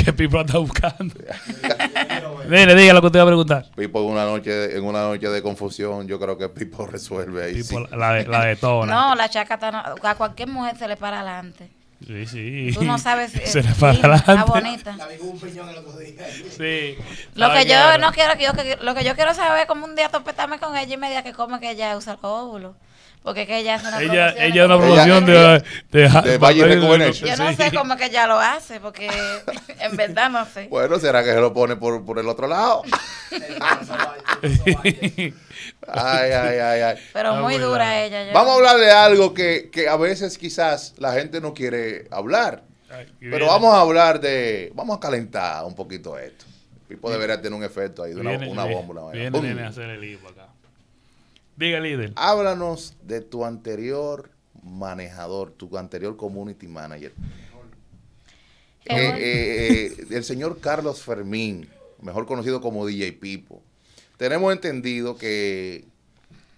que, Pipo está buscando. Dile, diga lo que te va a preguntar. Pipo en una noche, en una noche de confusión, yo creo que Pipo resuelve ahí. Pipo la, de, todo. No, la chaca a cualquier mujer se le para adelante. Sí, sí. Tú no sabes. se le para adelante. Está bonita. un piñón el otro día. Sí. Lo que yo no quiero, yo, lo que yo quiero saber es como un día topetarme con ella y media que come que ella usa el porque es que ella es una ella, promoción. de, de, de, de Yo no sé cómo que ella lo hace, porque en verdad no sé. Bueno, será que se lo pone por, por el otro lado. ay, ay, ay, ay. Pero muy dura ella. Vamos a hablar de algo que, que a veces quizás la gente no quiere hablar. pero vamos a hablar de. Vamos a calentar un poquito esto. Pipo debería tener un efecto ahí una, bomba. Viene, a hacer el hipo acá. Diga, líder. Háblanos de tu anterior manejador, tu anterior community manager. Eh, eh, eh, el señor Carlos Fermín, mejor conocido como DJ Pipo. Tenemos entendido que,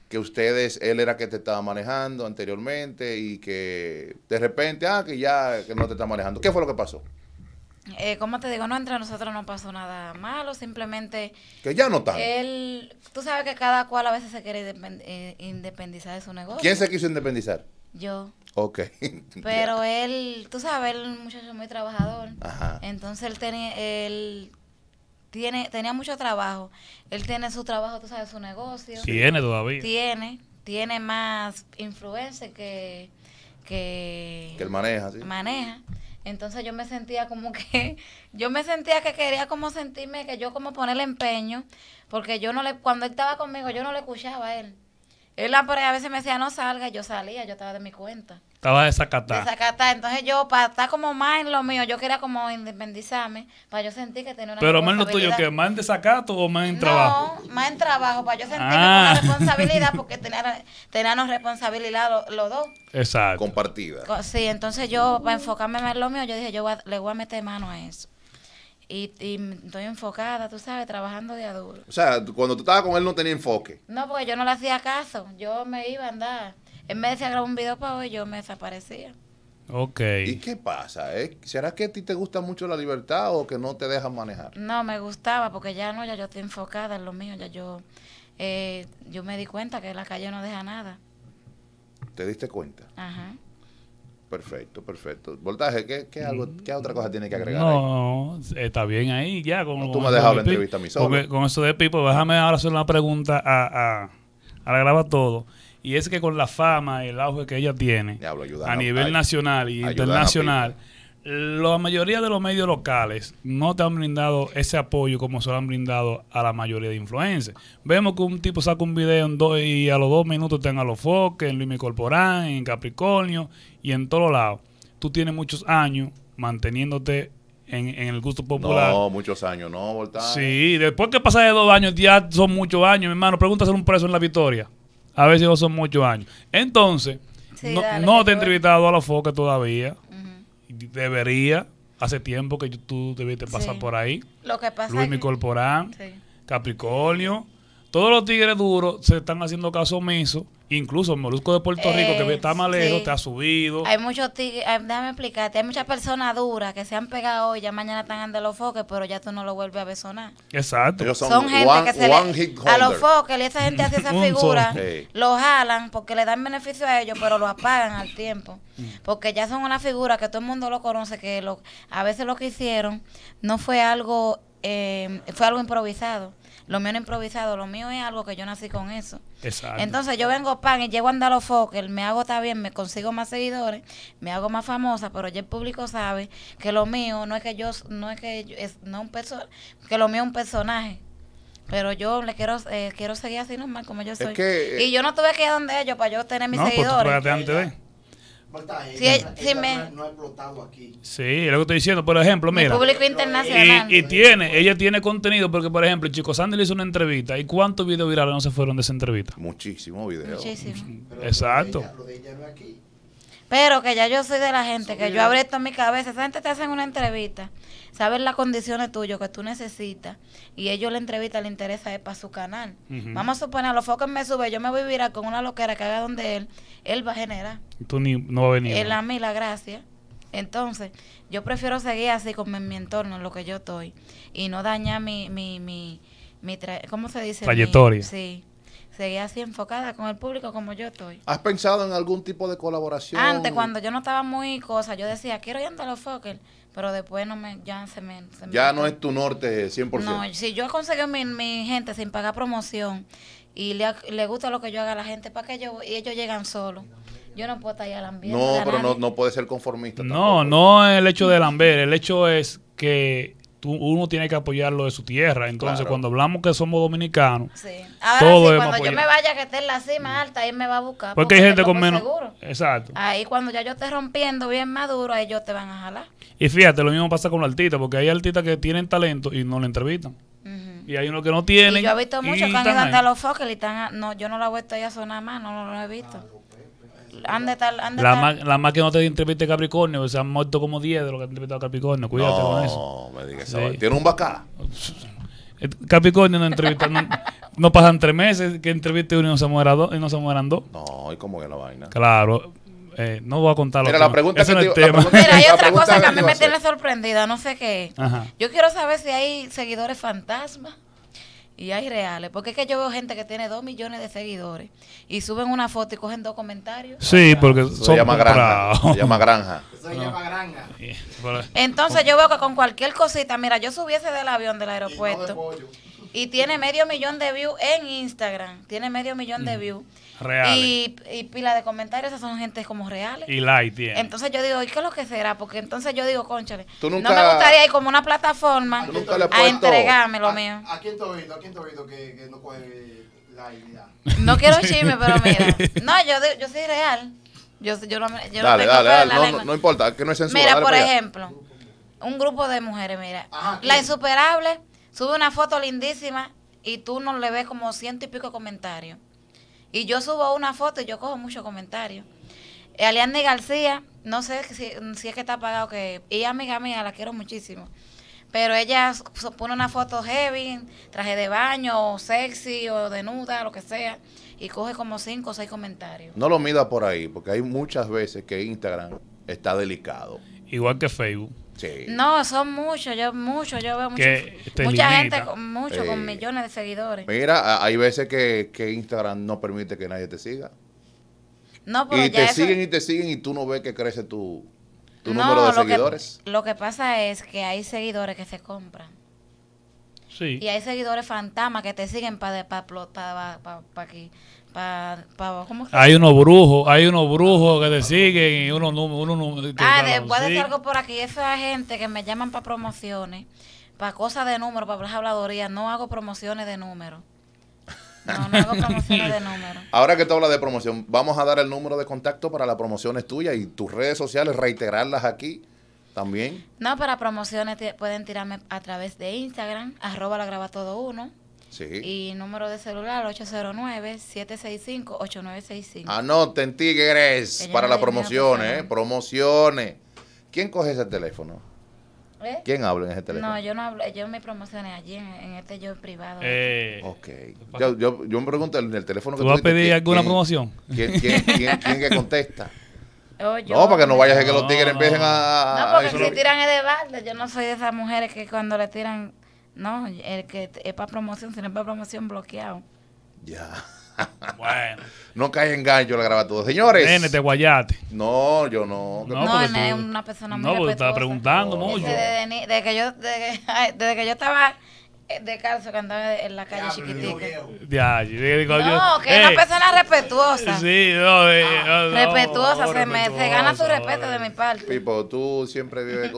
que ustedes, él era que te estaba manejando anteriormente y que de repente, ah, que ya no te está manejando. ¿Qué fue lo que pasó? eh, como te digo, no entre nosotros no pasó nada malo, simplemente... Que ya no está. Él, tú sabes que cada cual a veces se quiere eh, independizar de su negocio. ¿Quién se quiso independizar? Yo. Ok. Pero él, tú sabes, él es un muchacho muy trabajador. Ajá. Entonces él, tenía, él tiene, tenía mucho trabajo. Él tiene su trabajo, tú sabes, su negocio. Tiene todavía. Tiene, tiene más influencia que... Que, que él maneja, sí. Maneja. Entonces yo me sentía como que, yo me sentía que quería como sentirme, que yo como ponerle empeño, porque yo no le, cuando él estaba conmigo, yo no le escuchaba a él. Él ah, a veces me decía, no salga, yo salía, yo estaba de mi cuenta. Estaba desacatada. Desacatada. Entonces yo, para estar como más en lo mío, yo quería como independizarme, para yo sentir que tenía una Pero más en lo tuyo, que más en desacato o más en trabajo? No, más en trabajo, para yo sentir ah. una responsabilidad, porque tener teníamos responsabilidad los, dos. Exacto. Compartida. Sí, entonces yo, para enfocarme más en lo mío, yo dije, yo le voy a meter mano a eso. Y, estoy enfocada, tú sabes, trabajando de adulto. O sea, cuando tú estabas con él no tenía enfoque. No, porque yo no le hacía caso. Yo me iba a andar. En vez de grabar un video para hoy, yo me desaparecía. Ok. ¿Y qué pasa? Eh? ¿Será que a ti te gusta mucho la libertad o que no te dejan manejar? No, me gustaba porque ya no, ya yo estoy enfocada en lo mío, ya yo, eh, yo me di cuenta que la calle no deja nada. ¿Te diste cuenta? Ajá. Perfecto, perfecto. Voltaje, ¿qué, algo, ¿qué otra cosa tiene que agregar? No, está bien ahí, ya. Con, tú me has dejado la entrevista a mí Con, eso de Pipo, déjame ahora hacer una pregunta a, a, a la graba todo. Y es que con la fama, y el auge que ella tiene a nivel nacional y internacional, la mayoría de los medios locales no te han brindado ese apoyo como se lo han brindado a la mayoría de influencers. Vemos que un tipo saca un video en dos, y a los dos minutos a los foques, en Luis Corporán, en Capricornio y en todos lados. Tú tienes muchos años manteniéndote en, el gusto popular. No, muchos años, no, Voltaire. Sí, después que pasa de dos años, ya son muchos años, mi hermano. Pregúntaselo un preso en la Victoria. A veces no son muchos años. Entonces, no, te he entrevistado a la foca todavía. Debería. Hace tiempo que tú debiste pasar por ahí. Lo que pasa Luis que... Corporán, Capricornio. Todos los tigres duros se están haciendo caso omiso Incluso el Molusco de Puerto Rico, que eh, está más lejos, te ha subido. Hay muchos tigres, eh, déjame explicarte, hay muchas personas duras que se han pegado hoy, ya mañana están ante los foques, pero ya tú no lo vuelves a ver Exacto. son, gente que se le, a los foques, y esa gente hace esa figura, los jalan porque le dan beneficio a ellos, pero lo apagan al tiempo. Mm. Porque ya son una figura que todo el mundo lo conoce, que lo, a veces lo que hicieron no fue algo, eh, fue algo improvisado lo mío no es improvisado, lo mío es algo que yo nací con eso. Exacto. Entonces yo vengo pan y llego a folk me hago está bien, me consigo más seguidores, me hago más famosa, pero ya el público sabe que lo mío no es que yo, no es que yo, es, no un personaje, que lo mío es un personaje. Pero yo le quiero eh, quiero seguir así normal como yo soy. y yo no tuve que ir donde ellos para yo tener mis no, pues seguidores. antes de. Sí, me... no, es lo que estoy diciendo. Por ejemplo, mira. público internacional. Y, tiene, ella tiene contenido, porque por ejemplo, Chico Sandy le hizo una entrevista. ¿Y cuántos videos virales no se fueron de esa entrevista? Muchísimos videos. Exacto. Pero, que ya yo soy de la gente, que yo abro esto en mi cabeza. Esa gente te hacen una entrevista Sabes las condiciones tuyas que tú necesitas y ellos la entrevista le interesa es para su canal. Vamos a suponer, los focos me sube, yo me voy a virar con una loquera que haga donde él, él va a generar. Tú ni, no va a venir. Él a mí la gracia. Entonces, yo prefiero seguir así con mi, entorno, en lo que yo estoy, y no dañar mi, mi, mi, se dice? Trayectoria. sí. Seguir así enfocada con el público como yo estoy. ¿Has pensado en algún tipo de colaboración? Antes, cuando yo no estaba muy cosa, yo decía, quiero ir a los Fokker pero después no me, ya se me... no es tu norte 100%. No, si yo he mi, mi gente sin pagar promoción y le, gusta lo que yo haga a la gente, ¿para que yo? Y ellos llegan solos. Yo no puedo estar ahí ambiente. No, pero no, no puede ser conformista. No, no no el hecho de lamber. El hecho es que tú, uno tiene que apoyar lo de su tierra. Entonces, cuando hablamos que somos dominicanos, sí. Ahora todo cuando yo me vaya que esté la cima alta, ahí me va a buscar. Porque, hay gente con menos. Seguro. Exacto. Ahí cuando ya yo esté rompiendo bien maduro, ahí ellos te van a jalar. Y fíjate, lo mismo pasa con los artistas, porque hay artistas que tienen talento y no le entrevistan. Y hay unos que no tienen. Y yo he visto muchos que han ido a los focos y están. no, yo no la he vuelto a nada más, no, lo he visto. Han tal, la, más, la más que no te entreviste Capricornio, se han muerto como 10 de los que han entrevistado Capricornio. Cuídate con eso. No, me digas sí. ¿Tiene un bacá? Eh, Capricornio no entrevista, no, pasan tres meses que entreviste uno y no se mueran dos. No, y como que la vaina. Claro, eh, no voy a contar Mira, la pregunta que es tema. Mira, hay otra cosa que a mí me tiene sorprendida, no sé qué. Yo quiero saber si hay seguidores fantasmas y hay reales. Porque es que yo veo gente que tiene dos millones de seguidores y suben una foto y cogen dos comentarios. Sí, porque se llama granja. Se llama granja. Entonces yo veo que con cualquier cosita, mira, yo subiese del avión del aeropuerto y, tiene medio millón de views en Instagram, tiene medio millón de mm. views. Y, pila de comentarios, esas son gente como reales. Y like tiene. Entonces yo digo, ¿y qué es lo que será? Porque entonces yo digo, conchale, no me gustaría ir como una plataforma a entregarme lo mío. ¿A quién te oído? ¿A quién te oído que, no puede la idea? No quiero chisme, pero mira. No, yo, yo soy real. Yo, no, yo dale, dale, dale. No, importa, que no es censura. Mira, por ejemplo, un grupo de mujeres, mira. la insuperable sube una foto lindísima y tú no le ves como ciento y pico comentarios y yo subo una foto y yo cojo muchos comentarios. Eh, Aliane García, no sé si, es que está apagado. que ella amiga mía, la quiero muchísimo. Pero ella pone una foto heavy, traje de baño, o sexy, o nuda, lo que sea, y coge como cinco o seis comentarios. No lo mida por ahí, porque hay muchas veces que Instagram está delicado. Igual que Facebook. No, son muchos, yo muchos, yo veo mucha gente, con, con millones de seguidores. Mira, hay veces que, Instagram no permite que nadie te siga. y te siguen y te siguen y tú no ves que crece tu, tu número de seguidores. lo que pasa es que hay seguidores que se compran. Sí. Y hay seguidores fantasmas que te siguen para pa, aquí. Hay unos brujos, hay unos brujos que te siguen y uno ah, después de algo por aquí, esa gente que me llaman para promociones, para cosas de número, para las habladorías, no hago promociones de número. No, no hago promociones de número. Ahora que tú hablas de promoción, vamos a dar el número de contacto para las promociones tuyas y tus redes sociales, reiterarlas aquí también. No, para promociones pueden tirarme a través de Instagram, arroba la graba todo uno y número de celular 809-765-8965. Anoten, Tigres, para las promociones, ¿eh? promociones. ¿Quién coge ese teléfono? ¿Eh? ¿Quién habla en ese teléfono? No, yo no hablo, yo me promocioné allí en, este yo privado. Eh, ok. Yo, yo, yo, me pregunto en el teléfono que ¿Tú vas a pedir alguna promoción? ¿Quién, quién, quién, que contesta? Oh, no, para que no vayas a que los tigres empiecen a... No, porque si tiran es de balde. Yo no soy de esas mujeres que cuando le tiran no, el que es para promoción, si no es para promoción, bloqueado. Ya. Bueno. no cae en gancho la grabatura. Señores. Nene, te guayate. No, yo no. No, no es una persona muy No, porque estaba preguntando, no, yo. Desde, que yo, desde que yo estaba eh, de calcio que andaba en la calle chiquitica. Ya, no, que es una persona respetuosa. Sí, eh, ah, respetuosa, se, gana su respeto de eh. mi parte. Pipo, tú siempre vives.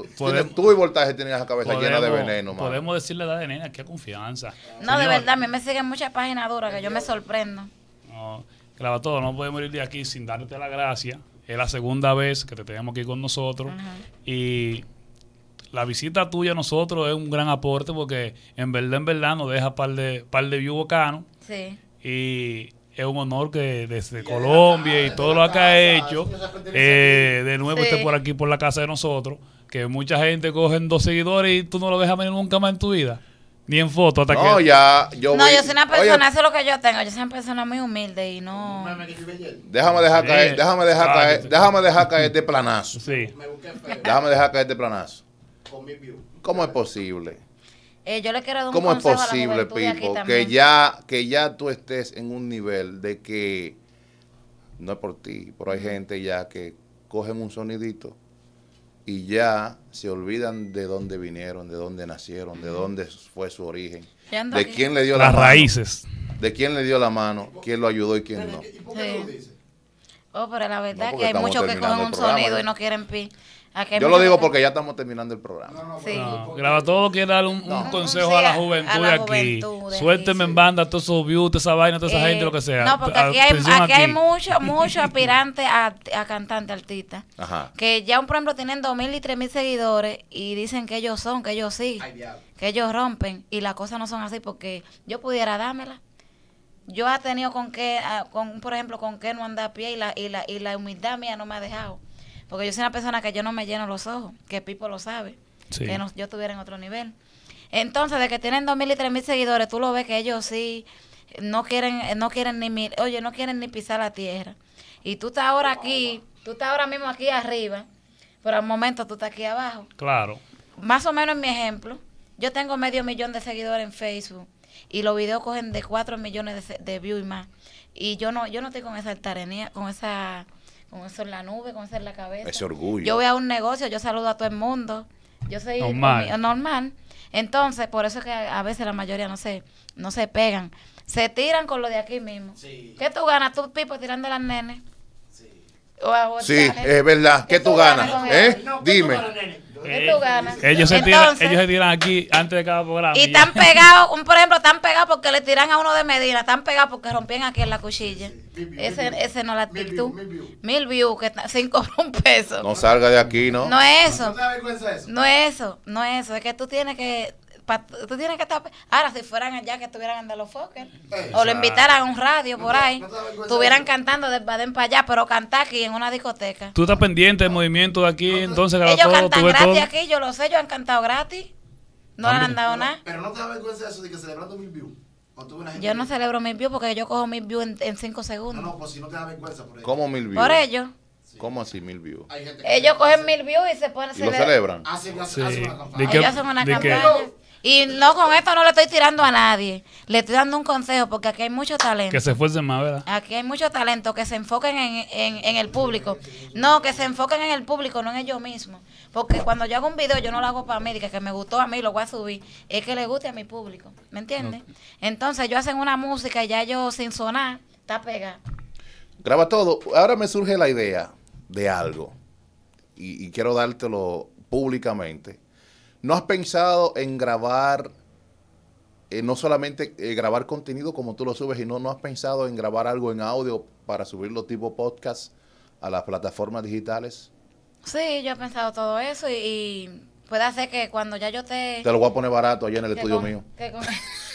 tú y Voltaje tienen la cabeza llena de veneno, Podemos decirle la de nena, qué confianza. No, de verdad, a mí me siguen muchas páginas duras que yo me sorprendo. No, claro, todo, no podemos ir de aquí sin darte la gracia. Es la segunda vez que te tenemos aquí con nosotros. Y la visita tuya a nosotros es un gran aporte porque en verdad, en verdad nos deja par de, par de view bocano Sí. Y es un honor que desde Colombia y todo lo que ha hecho, eh, de nuevo esté por aquí, por la casa de nosotros, que mucha gente cogen dos seguidores y tú no lo dejas venir nunca más en tu vida. Ni en foto hasta no, ya, yo No, yo soy una persona, eso es lo que yo tengo. Yo soy una persona muy humilde y no... Déjame dejar caer, déjame dejar caer, déjame dejar caer este planazo. Sí. Déjame dejar caer este planazo. ¿Cómo es posible? Eh, yo le quiero dar un ¿Cómo es posible, Pipo, que ya, que ya tú estés en un nivel de que, no es por ti, pero hay gente ya que cogen un sonidito y ya se olvidan de dónde vinieron, de dónde nacieron, de dónde fue su origen, de quién le dio las raíces, de quién le dio la mano, quién lo ayudó y quién no. Sí. Oh, pero la verdad que hay muchos que cogen un sonido y ¿eh? no quieren pi. Yo lo digo porque ya estamos terminando el programa. No, todo sí. dar un, consejo a, la juventud aquí. Suélteme en banda a todos esos views, esa vaina, toda esa eh, gente, lo que sea. No, porque aquí hay, muchos mucho aspirantes a, a cantantes, artistas, que ya, por ejemplo, tienen dos mil y tres mil seguidores y dicen que ellos son, que ellos sí, que ellos rompen y las cosas no son así porque yo pudiera dármela yo he tenido con qué, ah, con, por ejemplo, con que no andar a pie y la, y, la, y la humildad mía no me ha dejado. Porque yo soy una persona que yo no me lleno los ojos, que Pipo lo sabe, que yo estuviera en otro nivel. Entonces, de que tienen 2.000 y 3.000 seguidores, tú lo ves que ellos sí no quieren, eh, no quieren ni oye, no quieren ni pisar la tierra. Y tú estás ahora aquí, tú estás ahora mismo aquí arriba, pero al momento tú estás aquí abajo. Claro. Más o menos en mi ejemplo, yo tengo medio millón de seguidores en Facebook y los videos cogen de 4 millones de, views y más. Y yo no, yo no estoy con esa altarenía, con esa con eso en la nube, con eso en la cabeza. Ese orgullo. Yo voy a un negocio, yo saludo a todo el mundo. Yo soy normal. normal. Entonces, por eso es que a veces la mayoría no se, no se pegan. Se tiran con lo de aquí mismo. ¿Qué tú ganas tú, Pipo, tirando a las nenes? Sí. sí, es verdad. ¿Qué, tú, ganas? ¿Eh? Dime. Tú eh, ellos se, tiran, ellos se tiran aquí antes de cada programa. Y están pegados, un, por ejemplo, están pegados porque le tiran a uno de Medina, están pegados porque rompían aquí en la cuchilla. ese, ese no la actitud. Mil views, que está, sin un peso. No salga de aquí, ¿no? No es eso. No es eso, no es eso. Es que tú tienes que tú que Ahora, si fueran allá que estuvieran en los Fokker, o lo invitaran a un radio por ahí, estuvieran cantando de Baden para allá, pero cantar aquí en una discoteca. Tú estás pendiente del movimiento de aquí, entonces Ellos cantan gratis aquí, yo lo sé, ellos han cantado gratis. No le han dado nada. Pero no te da vergüenza eso de que celebrando mil views. Yo no celebro mil views porque yo cojo mil views en, en cinco segundos. No, no, pues si no te da vergüenza por ellos. ¿Cómo mil views? Por ellos. ¿Cómo así mil views? Ellos cogen mil views y se ponen. ¿Y lo celebran? Ah, hacen, hacen una Ellos hacen una y no, con esto no le estoy tirando a nadie. Le estoy dando un consejo porque aquí hay mucho talento. Que se esfuercen más, ¿verdad? Aquí hay mucho talento, que se enfoquen en, en, el público. No, que se enfoquen en el público, no en ellos mismos. Porque cuando yo hago un video, yo no lo hago para mí, que, me gustó a mí, lo voy a subir. Es que le guste a mi público, ¿me entiendes? Entonces, yo hacen una música y ya yo sin sonar, está pegada. Graba todo. Ahora me surge la idea de algo. Y, y quiero dártelo públicamente ¿No has pensado en grabar, eh, no solamente eh, grabar contenido como tú lo subes, sino no has pensado en grabar algo en audio para subirlo tipo podcast a las plataformas digitales? Sí, yo he pensado todo eso y, puede hacer que cuando ya yo te... Te lo voy a poner barato allá en el estudio mío.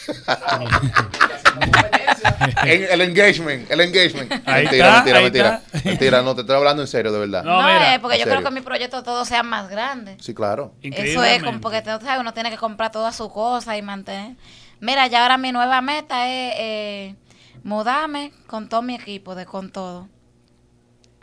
el engagement, el engagement. mentira, mentira, mentira. Mentira, no, te estoy hablando en serio, de verdad. No, es eh, porque yo creo que mi proyecto todo sea más grande Sí, claro. Eso es porque uno tiene que comprar todas sus cosas y mantener. Mira, ya ahora mi nueva meta es eh, mudarme con todo mi equipo, de con todo.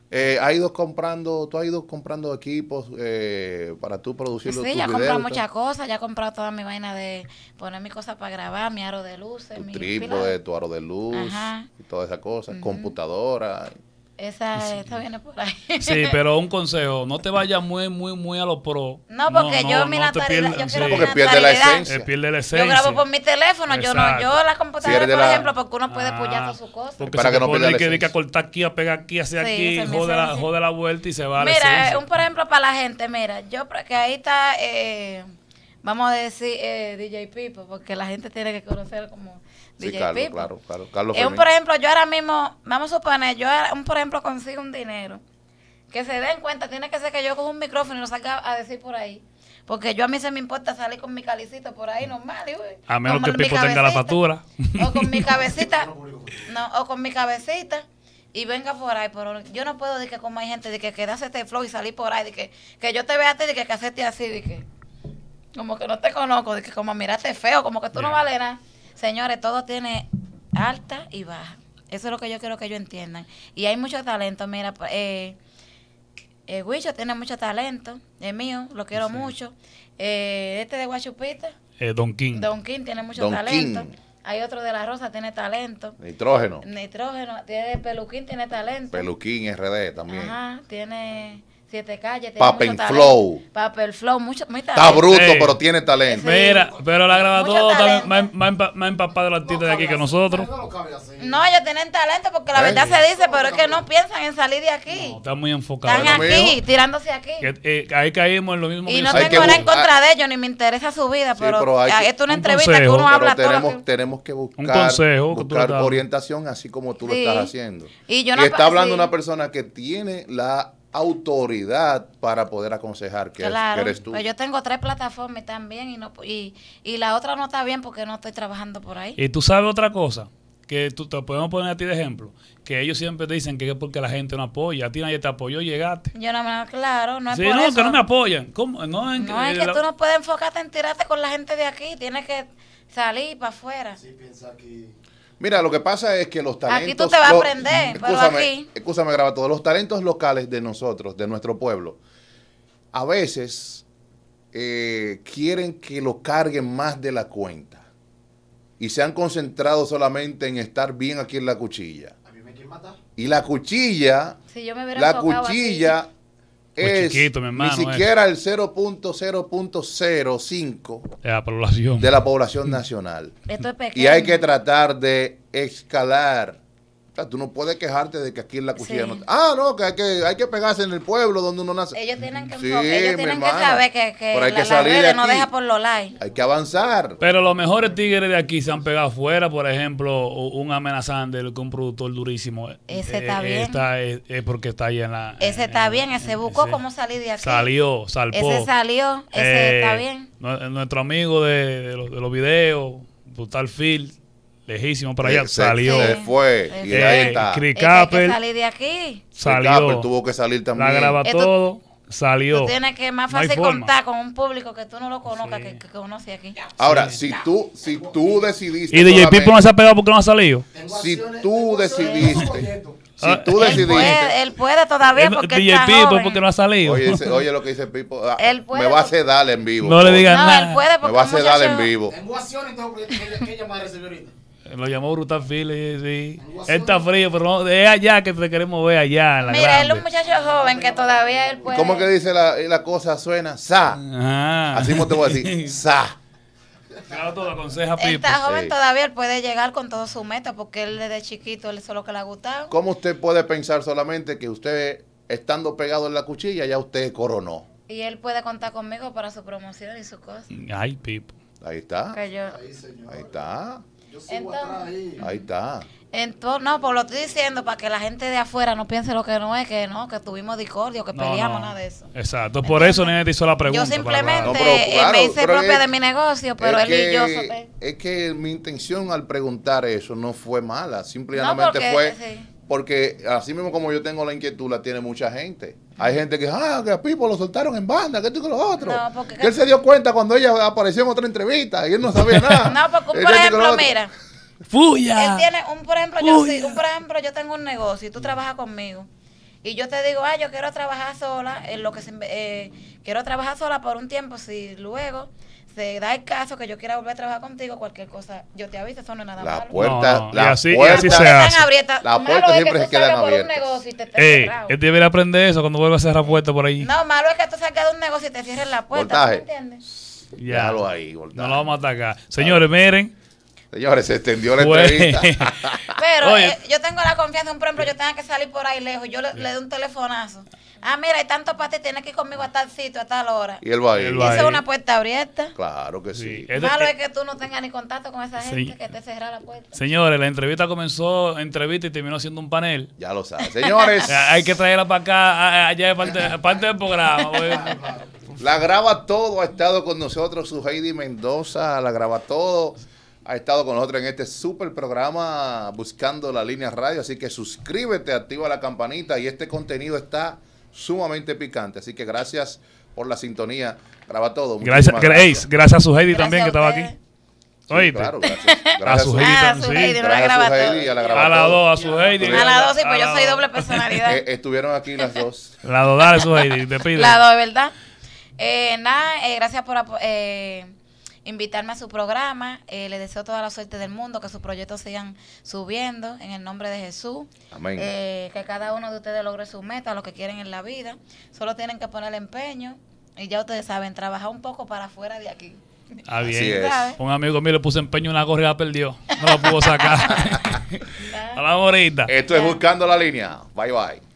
Eh, ha ido comprando, tú has ido comprando equipos eh, para tú producir los videos? Sí, ya he comprado muchas cosas, ya he comprado toda mi vaina de poner mi cosa para grabar, mi aro de luces, tu mi trípode, tu aro de luz y todas esas cosas, computadora. Esa, sí. viene por ahí. Sí, pero un consejo, no te vayas muy, muy, muy a lo pro. No, porque yo mi no yo porque pierde la esencia. Eh, pierde la Yo grabo por mi teléfono, yo no, yo la computadora, por ejemplo, porque uno puede apoyar ah. todo sus cosas. Porque para que no pierda cortar aquí, a pegar aquí, hacia aquí, jode la, jode la vuelta y se va Mira, la eh, un por ejemplo para la gente, mira, yo que ahí está, eh, vamos a decir eh, DJ Pipo, porque la gente tiene que conocer como Sí, claro, claro. es un, por ejemplo, yo ahora mismo, vamos a suponer, yo un, por ejemplo, consigo un dinero. Que se den cuenta, tiene que ser que yo cojo un micrófono y lo salga a decir por ahí. Porque yo a mí se me importa salir con mi calicito por ahí normal. a menos que el Pipo tenga la factura. O con mi cabecita. no, o con mi cabecita y venga por ahí, pero yo no puedo decir que como hay gente de que quedase este flow y salir por ahí, de que, que yo te vea a ti, de que, que este así, de que como que no te conozco, de que como miraste feo, como que tú no vales nada. Señores, todo tiene alta y baja. Eso es lo que yo quiero que ellos entiendan. Y hay mucho talento, mira, eh, eh Wicho tiene mucho talento, es mío, lo quiero mucho. Eh, este de Guachupita. Eh, Don King. Don King tiene mucho talento. Hay otro de La Rosa, tiene talento. Nitrógeno. Nitrógeno. Tiene Peluquín, tiene talento. Peluquín RD también. Ajá, tiene Siete calles. Papel flow. Papel flow. Mucho, Está bruto, pero tiene talento. Mira, pero la grabadora más, em, empapado de artista de aquí que nosotros. No, ellos tienen talento porque la verdad se dice, pero es que no piensan en salir de aquí. No, están muy enfocados. Están aquí, tirándose aquí. Eh, ahí caímos en lo mismo. Y no tengo nada en contra de ellos, ni me interesa su vida, pero, ah, esto es una entrevista que uno habla tenemos, todo. Tenemos que buscar, un consejo, buscar orientación así como tú lo estás haciendo. Y, yo y está hablando una persona que tiene la autoridad para poder aconsejar que, eres tú. Pero pues yo tengo tres plataformas también y, no, y, y la otra no está bien porque no estoy trabajando por ahí. Y tú sabes otra cosa, que tú te podemos poner a ti de ejemplo, que ellos siempre dicen que es porque la gente no apoya, a ti nadie te apoyó, llegaste. Yo no me, claro, no es sí, no, que no me apoyan. ¿Cómo? No, es eh, que tú no puedes enfocarte en tirarte con la gente de aquí, tienes que salir para afuera. Sí, piensa que Mira, lo que pasa es que los talentos. Aquí tú te vas a aprender, aquí. graba todo. Los talentos locales de nosotros, de nuestro pueblo, a veces eh, quieren que lo carguen más de la cuenta. Y se han concentrado solamente en estar bien aquí en la cuchilla. A mí me quieren matar. Y la cuchilla. yo me la cuchilla pues es ni eh. siquiera el 0.0.05 de la población de la población nacional. Esto es Y hay que tratar de escalar sea, tú no puedes quejarte de que aquí en la cuchilla no. Ah, no, que hay, que hay que pegarse en el pueblo donde uno nace. Ellos tienen que, mm, ellos tienen que saber que, que, la, que no deja por los likes. Hay que avanzar. Pero los mejores tigres de aquí se han pegado fuera, por ejemplo, un amenazante con un productor durísimo. Eh, ese eh, está eh, bien. Está, es, porque está ahí en la. Ese está bien, ese buscó cómo salir de aquí. Salió, salpó. Ese salió, ese está bien. Nuestro amigo de, los, de los videos, Brutal Field lejísimo para allá, eh, salió. Se fue. Eh, y ahí eh, está. Chris Capel, que de aquí. Salió. Capel tuvo que salir también. La graba todo. Salió. Tú tienes que más fácil contar con un público que tú no lo conozcas, que, que, conoce aquí. Ahora, si tú si tú decidiste. ¿Y DJ Pipo no se ha pegado porque no ha salido? Si tú decidiste. Si ah, tú decidiste. Él puede, todavía porque DJ Pipo porque no ha salido. Oye, oye lo que dice Pipo. Ah, me va a sedar en vivo. No le digas nada. Él puede porque me va a sedar en vivo. Tengo acciones y tengo proyectos que ella va a recibir lo llamó Brutal Philly, sí. Él está frío, pero es allá que te queremos ver allá. Mira, él es un muchacho joven que todavía él puede. ¿Cómo que dice la, cosa? Suena sa. Así mismo te voy a decir, sa. Claro, todo aconseja Está joven todavía, él puede llegar con todo su meta porque él desde chiquito, él es lo que le ha gustado. ¿Cómo usted puede pensar solamente que usted, estando pegado en la cuchilla, ya usted coronó? Y él puede contar conmigo para su promoción y su cosa. Ay, Pipo. Ahí está. Ahí, señor. Ahí está ahí. está. Entonces, no, pues lo estoy diciendo para que la gente de afuera no piense lo que no es, que no, que tuvimos discordia, que peleamos, nada de eso. Exacto, por eso Nene hizo la pregunta. Yo simplemente eh, me hice propia de mi negocio, pero él y yo. Es que mi intención al preguntar eso no fue mala, simplemente fue. Porque así mismo como yo tengo la inquietud, la tiene mucha gente. Hay gente que, ah, que a Pipo lo soltaron en banda, que esto y que lo él se dio cuenta cuando ella apareció en otra entrevista y él no sabía nada. no, porque por ejemplo, mira. Fuya. Él tiene un, por ejemplo, yo, tengo un negocio y tú trabajas conmigo. Y yo te digo, ah, yo quiero trabajar sola, en lo que se, eh, quiero trabajar sola por un tiempo, si luego da el caso que yo quiera volver a trabajar contigo, cualquier cosa, yo te aviso, eso no es nada la malo. Puerta, La, puerta, se hace. Abiertas, la puerta siempre que se queda abierta. él debería aprender eso cuando vuelva a cerrar puerta por ahí. No, malo es que tú salgas de un negocio y te cierren la puerta, ¿me entiendes? Ya. Déjalo ahí, No lo vamos a atacar. Señores, miren. Señores, se extendió la entrevista. Pero eh, yo tengo la confianza, un, por ejemplo, yo tenga que salir por ahí lejos, yo le doy un telefonazo. Ah, mira, hay tantos ti, tienes que ir conmigo a tal sitio, a tal hora. Y él va a ir. Y es una puerta abierta. Claro que sí. Lo Malo es que tú no tengas ni contacto con esa gente que te cerrará la puerta. Señores, la entrevista comenzó, entrevista y terminó siendo un panel. Ya lo sabes. Señores. hay que traerla para acá, allá de parte, del programa. la graba todo, ha estado con nosotros su Heidi Mendoza, la graba todo ha estado con nosotros en este super programa buscando la línea radio. Así que suscríbete, activa la campanita y este contenido está sumamente picante. Así que gracias por la sintonía. Graba todo. Gracias, Grace. Gracias. a su Heidi también que estaba aquí. gracias. gracias. A su Heidi a la A dos, a su Heidi. A la dos, sí, pues yo soy doble personalidad. Eh, estuvieron aquí las dos. La dos, dale su Heidi, La ¿verdad? Eh, nada, eh, gracias por eh, invitarme a su programa. Eh, le deseo toda la suerte del mundo, que sus proyectos sigan subiendo en el nombre de Jesús. Eh, que cada uno de ustedes logre su meta, lo que quieren en la vida. Solo tienen que poner empeño y ya ustedes saben, trabajar un poco para afuera de aquí. Ah, bien. Un amigo mío le puso empeño una gorra perdió. No la pudo sacar. Hola, ahorita. Esto es Buscando la Línea. Bye, bye.